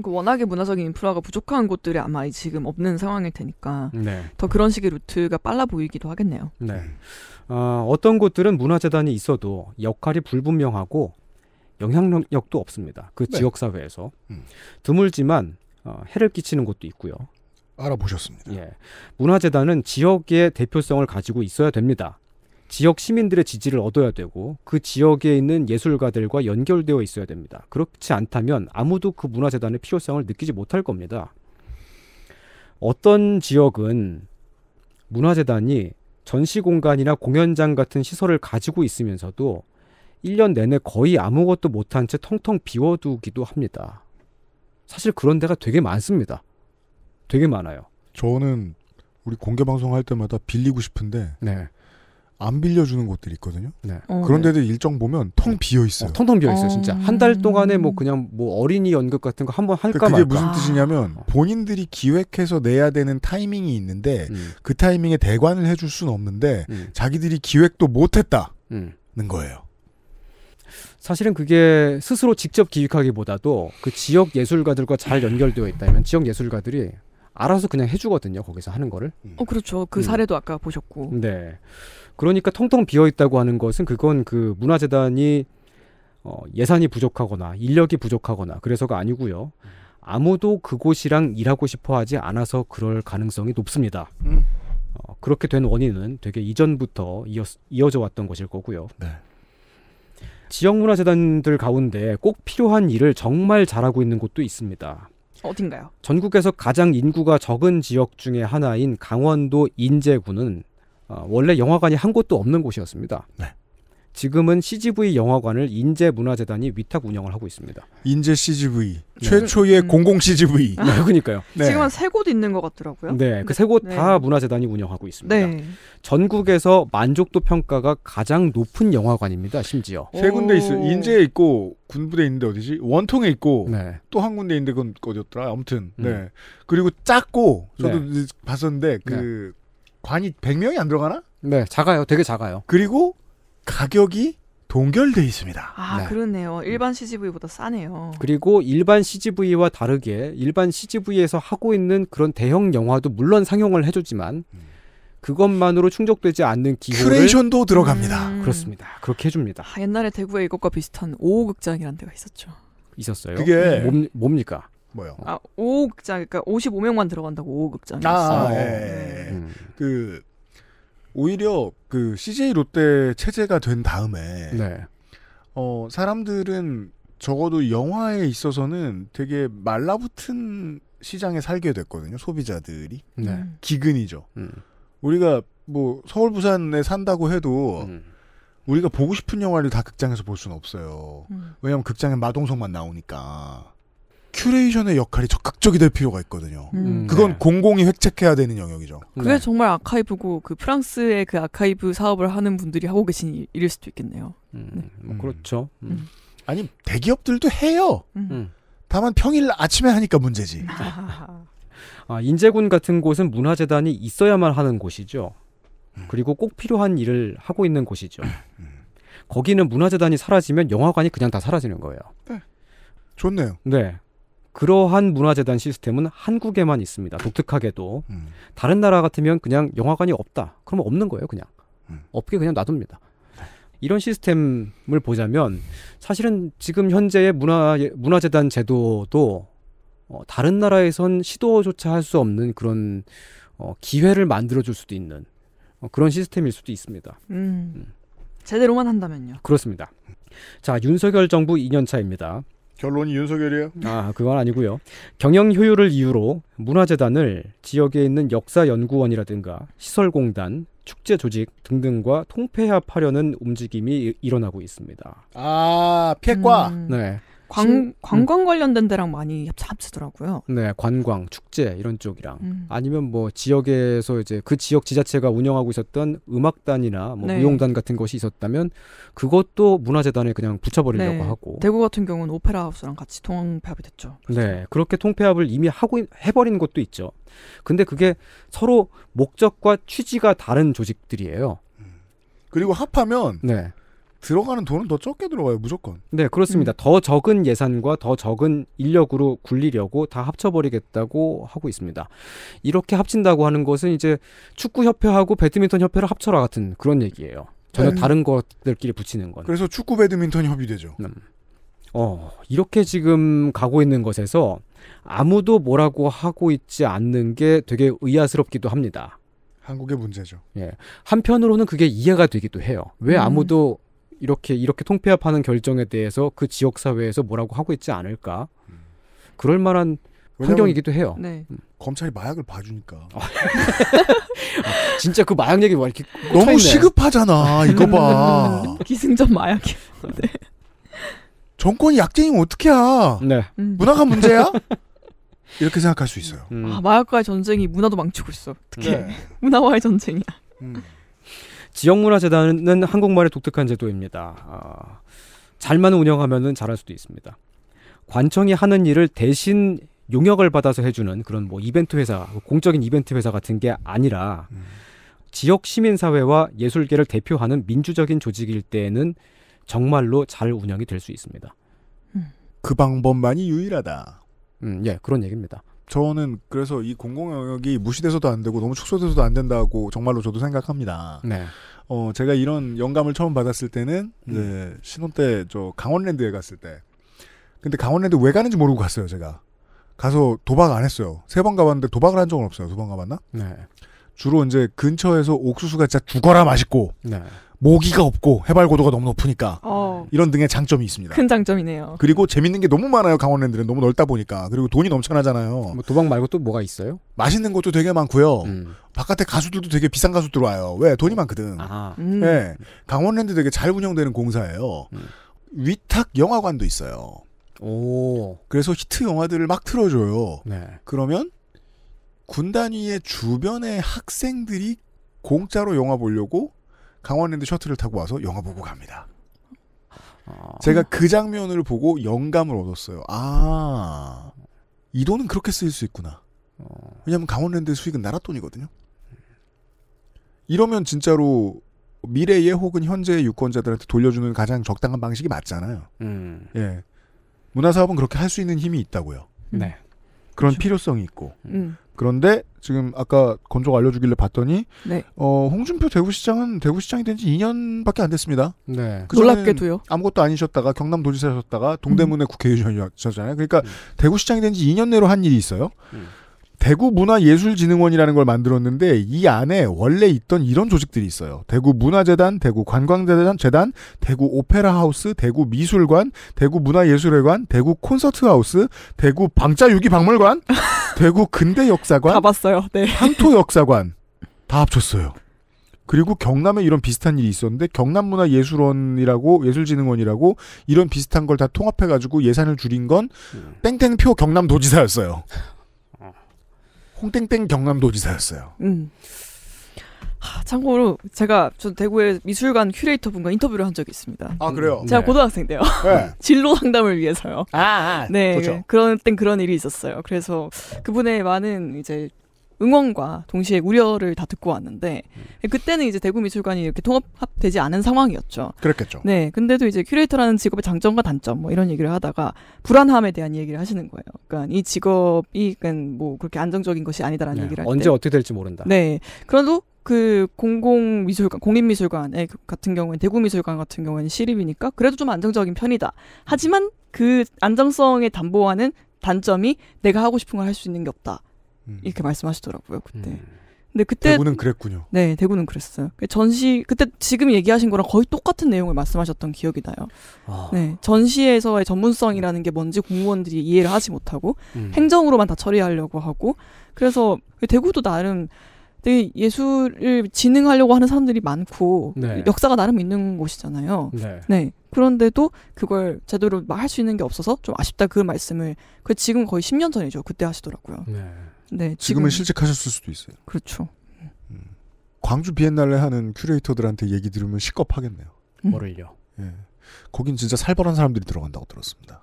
그 워낙에 문화적인 인프라가 부족한 곳들이 아마 지금 없는 상황일 테니까 네. 더 그런 식의 루트가 빨라 보이기도 하겠네요. 네. 어, 어떤 곳들은 문화재단이 있어도 역할이 불분명하고 영향력도 없습니다. 그 네. 지역 사회에서 음. 드물지만 어, 해를 끼치는 곳도 있고요. 알아보셨습니다. 예. 문화재단은 지역의 대표성을 가지고 있어야 됩니다. 지역 시민들의 지지를 얻어야 되고 그 지역에 있는 예술가들과 연결되어 있어야 됩니다. 그렇지 않다면 아무도 그 문화재단의 필요성을 느끼지 못할 겁니다. 어떤 지역은 문화재단이 전시 공간이나 공연장 같은 시설을 가지고 있으면서도 1년 내내 거의 아무것도 못한 채 텅텅 비워두기도 합니다. 사실 그런 데가 되게 많습니다. 되게 많아요. 저는 우리 공개 방송할 때마다 빌리고 싶은데 네. 안 빌려주는 곳들이 있거든요. 네. 어, 그런데도 네. 일정 보면 텅 네. 비어 있어요. 어, 텅텅 비어 있어요, 어. 진짜. 한 달 동안에 뭐 그냥 뭐 어린이 연극 같은 거 한번 그러니까 할까 그러니까 그게 말까. 무슨 뜻이냐면 아. 본인들이 기획해서 내야 되는 타이밍이 있는데 음. 그 타이밍에 대관을 해줄 수는 없는데 음. 자기들이 기획도 못했다는 음. 거예요. 사실은 그게 스스로 직접 기획하기보다도 그 지역 예술가들과 잘 연결되어 있다면 지역 예술가들이 알아서 그냥 해주거든요. 거기서 하는 거를. 음. 어, 그렇죠. 그 음. 사례도 음. 아까 보셨고. 네. 그러니까 통통 비어 있다고 하는 것은 그건 그 문화재단이 어, 예산이 부족하거나 인력이 부족하거나 그래서가 아니고요. 아무도 그곳이랑 일하고 싶어 하지 않아서 그럴 가능성이 높습니다. 음. 어, 그렇게 된 원인은 되게 이전부터 이어, 이어져 왔던 것일 거고요. 네. 지역문화재단들 가운데 꼭 필요한 일을 정말 잘하고 있는 곳도 있습니다. 어딘가요? 전국에서 가장 인구가 적은 지역 중에 하나인 강원도 인제군은 어, 원래 영화관이 한 곳도 없는 곳이었습니다. 네. 지금은 CGV 영화관을 인재문화재단이 위탁 운영을 하고 있습니다. 인재 CGV 네. 최초의 음. 공공 CGV. 네, 그러니까요. 네. 지금 한세곳 있는 것 같더라고요. 네, 그 세 곳다 네. 문화재단이 운영하고 있습니다. 네. 전국에서 만족도 평가가 가장 높은 영화관입니다. 심지어 세 군데 있어요. 인재에 있고 군부대 있는데 어디지? 원통에 있고 네. 또한 군데 있는데 그건 어디였더라? 아무튼 음. 네. 그리고 작고 저도 봤었는데 그 관이 100명이 안 들어가나? 네, 작아요. 되게 작아요. 그리고 가격이 동결돼 있습니다. 아 네. 그렇네요. 음. 일반 CGV보다 싸네요. 그리고 일반 CGV와 다르게 일반 CGV에서 하고 있는 그런 대형 영화도 물론 상영을 해주지만 음. 그것만으로 충족되지 않는 기호를 큐레이션도 음. 들어갑니다. 음. 그렇습니다. 그렇게 해줍니다. 아, 옛날에 대구에 이것과 비슷한 5호 극장이란 데가 있었죠. 있었어요. 그게 음. 뭡, 니까 뭐요? 아 5호 극장 그러니까 55명만 들어간다고 5호 극장이었어요. 아, 예. 예, 예. 네. 그 오히려 그 CJ 롯데 체제가 된 다음에 네. 어, 사람들은 적어도 영화에 있어서는 되게 말라붙은 시장에 살게 됐거든요. 소비자들이 네. 음. 기근이죠. 음. 우리가 뭐 서울 부산에 산다고 해도 음. 우리가 보고 싶은 영화를 다 극장에서 볼 수는 없어요. 음. 왜냐하면 극장에 마동석만 나오니까. 큐레이션의 역할이 적극적이 될 필요가 있거든요. 음. 음. 그건 네. 공공이 획책해야 되는 영역이죠. 그게 네. 정말 아카이브고 그 프랑스의 그 아카이브 사업을 하는 분들이 하고 계신 일일 수도 있겠네요. 음. 네. 뭐 음. 그렇죠. 음. 음. 아니 대기업들도 해요. 다만 평일 아침에 하니까 문제지. 아, 인제군 같은 곳은 문화재단이 있어야만 하는 곳이죠. 그리고 꼭 필요한 일을 하고 있는 곳이죠. 거기는 문화재단이 사라지면 영화관이 그냥 다 사라지는 거예요. 네. 좋네요. 네. 그러한 문화재단 시스템은 한국에만 있습니다. 독특하게도. 음. 다른 나라 같으면 그냥 영화관이 없다. 그러면 없는 거예요, 그냥. 음. 없게 그냥 놔둡니다. 네. 이런 시스템을 보자면 사실은 지금 현재의 문화, 문화재단 제도도 어, 다른 나라에선 시도조차 할 수 없는 그런 어, 기회를 만들어줄 수도 있는 어, 그런 시스템일 수도 있습니다. 음. 음. 제대로만 한다면요. 그렇습니다. 자, 윤석열 정부 2년 차입니다. 결론이 윤석열이에요? 아, 그건 아니고요. 경영 효율을 이유로 문화재단을 지역에 있는 역사연구원이라든가 시설공단, 축제 조직 등등과 통폐합하려는 움직임이 일어나고 있습니다. 아, 피과 음. 네. 광, 음. 관광 관련된 데랑 많이 합치더라고요. 네, 관광, 축제 이런 쪽이랑 음. 아니면 뭐 지역에서 이제 그 지역 지자체가 운영하고 있었던 음악단이나 뭐 네. 무용단 같은 것이 있었다면 그것도 문화재단에 그냥 붙여버리려고 네. 하고 대구 같은 경우는 오페라 하우스랑 같이 통폐합이 됐죠. 그렇죠? 네, 그렇게 통폐합을 이미 하고 해버린 것도 있죠. 근데 그게 서로 목적과 취지가 다른 조직들이에요. 음. 그리고 합하면 네. 들어가는 돈은 더 적게 들어가요, 무조건. 네, 그렇습니다. 음. 더 적은 예산과 더 적은 인력으로 굴리려고 다 합쳐버리겠다고 하고 있습니다. 이렇게 합친다고 하는 것은 이제 축구협회하고 배드민턴 협회를 합쳐라 같은 그런 얘기예요. 전혀 네. 다른 것들끼리 붙이는 건. 그래서 축구 배드민턴 협의되죠. 음. 어, 이렇게 지금 가고 있는 것에서 아무도 뭐라고 하고 있지 않는 게 되게 의아스럽기도 합니다. 한국의 문제죠. 예. 한편으로는 그게 이해가 되기도 해요. 왜 음. 아무도 이렇게 이렇게 통폐합하는 결정에 대해서 그 지역 사회에서 뭐라고 하고 있지 않을까? 그럴 만한 환경이기도 해요. 네. 음. 검찰이 마약을 봐주니까. 아, 진짜 그 마약 얘기 와 이렇게 너무 시급하잖아. 이거 봐. 기승전 마약이. 네. 정권이 약쟁이면 어떡해야. 네. 음. 문화가 문제야? 이렇게 생각할 수 있어요. 음. 아, 마약과의 전쟁이 문화도 망치고 있어. 특히 네. 문화와의 전쟁이야. 음. 지역문화재단은 한국말의 독특한 제도입니다. 아, 잘만 운영하면은 잘할 수도 있습니다. 관청이 하는 일을 대신 용역을 받아서 해주는 그런 뭐 이벤트 회사, 공적인 이벤트 회사 같은 게 아니라 음. 지역 시민사회와 예술계를 대표하는 민주적인 조직일 때에는 정말로 잘 운영이 될 수 있습니다. 음. 그 방법만이 유일하다. 음, 예, 그런 얘기입니다. 저는 그래서 이 공공 영역이 무시돼서도 안 되고 너무 축소돼서도 안 된다고 정말로 저도 생각합니다. 네. 어 제가 이런 영감을 처음 받았을 때는 음. 신혼 때 저 강원랜드에 갔을 때. 근데 강원랜드 왜 가는지 모르고 갔어요 제가. 가서 도박 안 했어요. 세 번 가봤는데 도박을 한 적은 없어요. 두 번 가봤나? 네. 주로 이제 근처에서 옥수수가 진짜 죽어라 맛있고 네. 모기가 없고 해발 고도가 너무 높으니까 어. 이런 등의 장점이 있습니다. 큰 장점이네요. 그리고 재밌는 게 너무 많아요. 강원랜드는 너무 넓다 보니까 그리고 돈이 넘쳐나잖아요. 뭐 도박 말고 또 뭐가 있어요? 맛있는 것도 되게 많고요. 음. 바깥에 가수들도 되게 비싼 가수 들어와요. 왜 돈이 많거든. 아. 음. 네, 강원랜드 되게 잘 운영되는 공사예요. 음. 위탁 영화관도 있어요. 오. 그래서 히트 영화들을 막 틀어줘요. 네. 그러면 군단위의 주변의 학생들이 공짜로 영화 보려고 강원랜드 셔틀을 타고 와서 영화 보고 갑니다. 어... 제가 그 장면을 보고 영감을 얻었어요. 아, 이 돈은 그렇게 쓰일 수 있구나. 어. 왜냐하면 강원랜드 수익은 나라 돈이거든요. 이러면 진짜로 미래의 혹은 현재의 유권자들한테 돌려주는 가장 적당한 방식이 맞잖아요. 음. 예, 문화사업은 그렇게 할 수 있는 힘이 있다고요. 네. 그런 그렇죠. 필요성이 있고 음. 그런데 지금 아까 건조가 알려주길래 봤더니 네. 어, 홍준표 대구시장은 대구시장이 된 지 2년밖에 안 됐습니다. 네. 그 놀랍게도요. 아무것도 아니셨다가 경남도지사셨다가 동대문에 음. 국회의원이셨잖아요. 그러니까 음. 대구시장이 된 지 2년 내로 한 일이 있어요. 음. 대구문화예술진흥원이라는 걸 만들었는데 이 안에 원래 있던 이런 조직들이 있어요. 대구문화재단, 대구관광재단, 재단, 대구오페라하우스, 대구미술관, 대구문화예술회관, 대구콘서트하우스, 대구방자유기박물관, 대구근대역사관, 가봤어요. 네. 한토역사관 다 합쳤어요. 그리고 경남에 이런 비슷한 일이 있었는데 경남문화예술원이라고 예술진흥원이라고 이런 비슷한 걸 다 통합해가지고 예산을 줄인 건 음. 땡땡표 경남도지사였어요. 홍땡땡 경남도지사였어요. 음. 하, 참고로 제가 전 대구의 미술관 큐레이터 분과 인터뷰를 한 적이 있습니다. 아 그래요? 제가 네. 고등학생 때요. 네. 진로 상담을 위해서요. 아, 아 네. 그렇죠. 그런 땐 그런 일이 있었어요. 그래서 그분의 많은 이제 응원과 동시에 우려를 다 듣고 왔는데 음. 그때는 이제 대구 미술관이 이렇게 통합되지 않은 상황이었죠. 그렇겠죠. 네, 근데도 이제 큐레이터라는 직업의 장점과 단점 뭐 이런 얘기를 하다가 불안함에 대한 얘기를 하시는 거예요. 그러니까 이 직업이 그러니까 뭐 그렇게 안정적인 것이 아니다라는 네, 얘기를 할 언제 어떻게 될지 모른다. 네, 그래도 그 공공 미술관, 공인 미술관 그 같은 경우엔 대구 미술관 같은 경우에는 시립이니까 그래도 좀 안정적인 편이다. 하지만 그 안정성에 담보하는 단점이 내가 하고 싶은 걸 할 수 있는 게 없다. 음. 이렇게 말씀하시더라고요 그때. 음. 근데 그때 대구는 그랬군요. 네, 대구는 그랬어요. 그 전시 그때 지금 얘기하신 거랑 거의 똑같은 내용을 말씀하셨던 기억이 나요. 아. 네, 전시에서의 전문성이라는 게 뭔지 공무원들이 이해를 하지 못하고 음. 행정으로만 다 처리하려고 하고 그래서 대구도 나름 되게 네, 예술을 진흥하려고 하는 사람들이 많고 네. 역사가 나름 있는 곳이잖아요. 네. 네. 그런데도 그걸 제대로 할 수 있는 게 없어서 좀 아쉽다 그 말씀을 그 지금 거의 10년 전이죠. 그때 하시더라고요. 네. 네, 지금, 은 실직하셨을 수도 있어요. 그렇죠. 음. 광주 비엔날레 하는 큐레이터들한테 얘기 들으면 시겁하겠네요. 뭐를요? 음. 예. 거긴 진짜 살벌한 사람들이 들어간다고 들었습니다.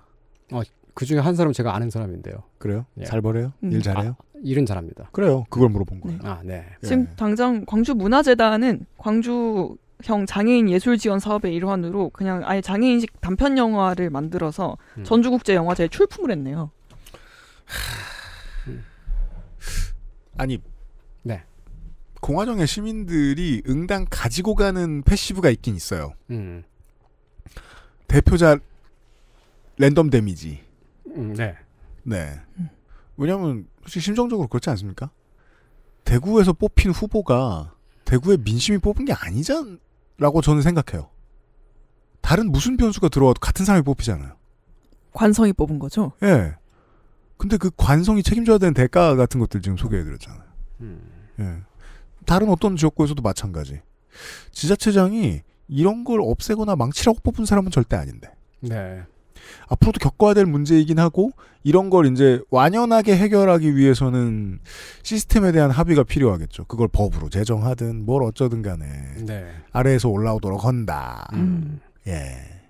어, 그 중에 한 사람 제가 아는 사람인데요. 그래요? 예. 살벌해요? 음. 일 잘해요? 아, 일은 잘합니다. 그래요. 그걸 물어본 거예요. 네. 아, 네. 예. 지금 당장 광주 문화재단은 광주형 장애인 예술 지원 사업의 일환으로 그냥 아예 장애인식 단편 영화를 만들어서 음. 전주국제영화제에 출품을 했네요. 하... 아니 네. 공화정의 시민들이 응당 가지고 가는 패시브가 있긴 있어요. 음. 대표자 랜덤 데미지. 음, 네. 네. 왜냐하면 솔직히 심정적으로 그렇지 않습니까? 대구에서 뽑힌 후보가 대구의 민심이 뽑은 게 아니잖라고 저는 생각해요. 다른 무슨 변수가 들어와도 같은 사람이 뽑히잖아요. 관성이 뽑은 거죠? 예. 근데 그 관성이 책임져야 되는 대가 같은 것들 지금 소개해드렸잖아요. 음. 예. 다른 어떤 지역구에서도 마찬가지. 지자체장이 이런 걸 없애거나 망치라고 뽑은 사람은 절대 아닌데. 네. 앞으로도 겪어야 될 문제이긴 하고 이런 걸 이제 완연하게 해결하기 위해서는 시스템에 대한 합의가 필요하겠죠. 그걸 법으로 제정하든 뭘 어쩌든 간에 네. 아래에서 올라오도록 한다. 음. 예.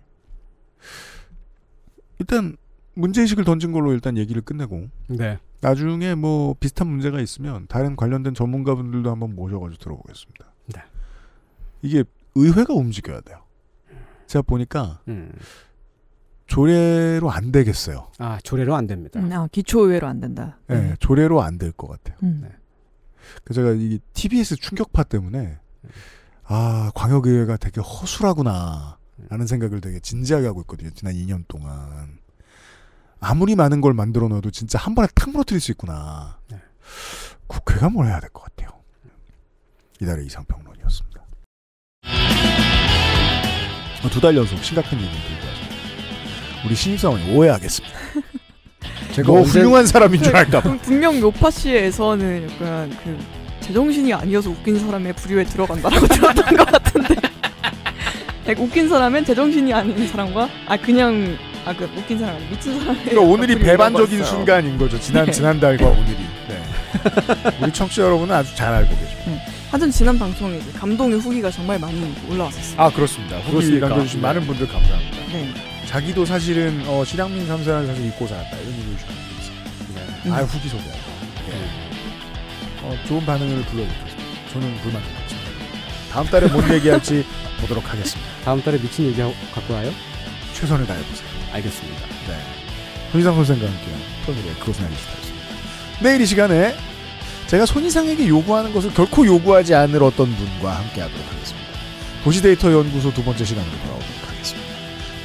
일단 문제의식을 던진 걸로 일단 얘기를 끝내고. 네. 나중에 뭐 비슷한 문제가 있으면 다른 관련된 전문가분들도 한번 모셔가지고 들어보겠습니다. 네. 이게 의회가 움직여야 돼요. 제가 보니까 음. 조례로 안 되겠어요. 아 조례로 안 됩니다. 음, 아 기초의회로 안 된다. 네, 음. 조례로 안 될 것 같아요. 음. 네. 그래서 제가 이 TBS 충격파 때문에 아 광역의회가 되게 허술하구나. 라는 음. 생각을 되게 진지하게 하고 있거든요. 지난 2년 동안. 아무리 많은 걸 만들어 놓아도 진짜 한 번에 탁 무너뜨릴 수 있구나. 네. 국회가 뭘 해야 될 것 같아요. 이달의 이상평론이었습니다. 어, 두달 연속 심각한 얘기 들고 와서 우리 신입사원이 오해하겠습니다. 제가 뭐 훌륭한 사람인 줄 네. 알까봐. 분명 요파 씨의 서는 약간 그 제정신이 아니어서 웃긴 사람의 부류에 들어간다라고 들었던 것 같은데. 네, 웃긴 사람은 제정신이 아닌 사람과 아 그냥 아그 웃긴 사람 미친 사람. 그러니까 오늘이 배반적인 순간인 거죠. 지난 네. 지난달과 오늘이. 네. 우리 청취자 여러분은 아주 잘 알고 계십니다. 네. 하여튼 지난 방송에 감동의 후기가 정말 많이 올라왔었어요. 아 그렇습니다. 후기 남겨주신 네. 많은 분들 감사합니다. 네. 자기도 사실은 어, 실향민 삼사는 사실 잊고 살았다 이런 얘기를 주셨어요. 네. 음. 아 후기 소개 네. 어, 좋은 반응을 불러드리습니다 저는 불만족했죠. 다음 달에 뭔 얘기할지 보도록 하겠습니다. 다음 달에 미친 얘기 갖고 와요? 최선을 다해보세요. 알겠습니다. 네. 손희상 선생과 함께 토요일에 그것은 알기 싫다였습니다. 내일 이 시간에 제가 손희상에게 요구하는 것을 결코 요구하지 않을 어떤 분과 함께하도록 하겠습니다. 도시데이터 연구소 두 번째 시간으로 돌아오도록 하겠습니다.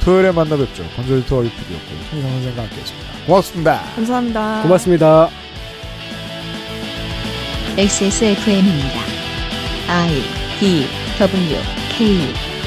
토요일에 만나 뵙죠. 건조일터 유피디였고 손희상 선생과 함께했습니다. 고맙습니다. 감사합니다. 고맙습니다. XSFM입니다. I D W K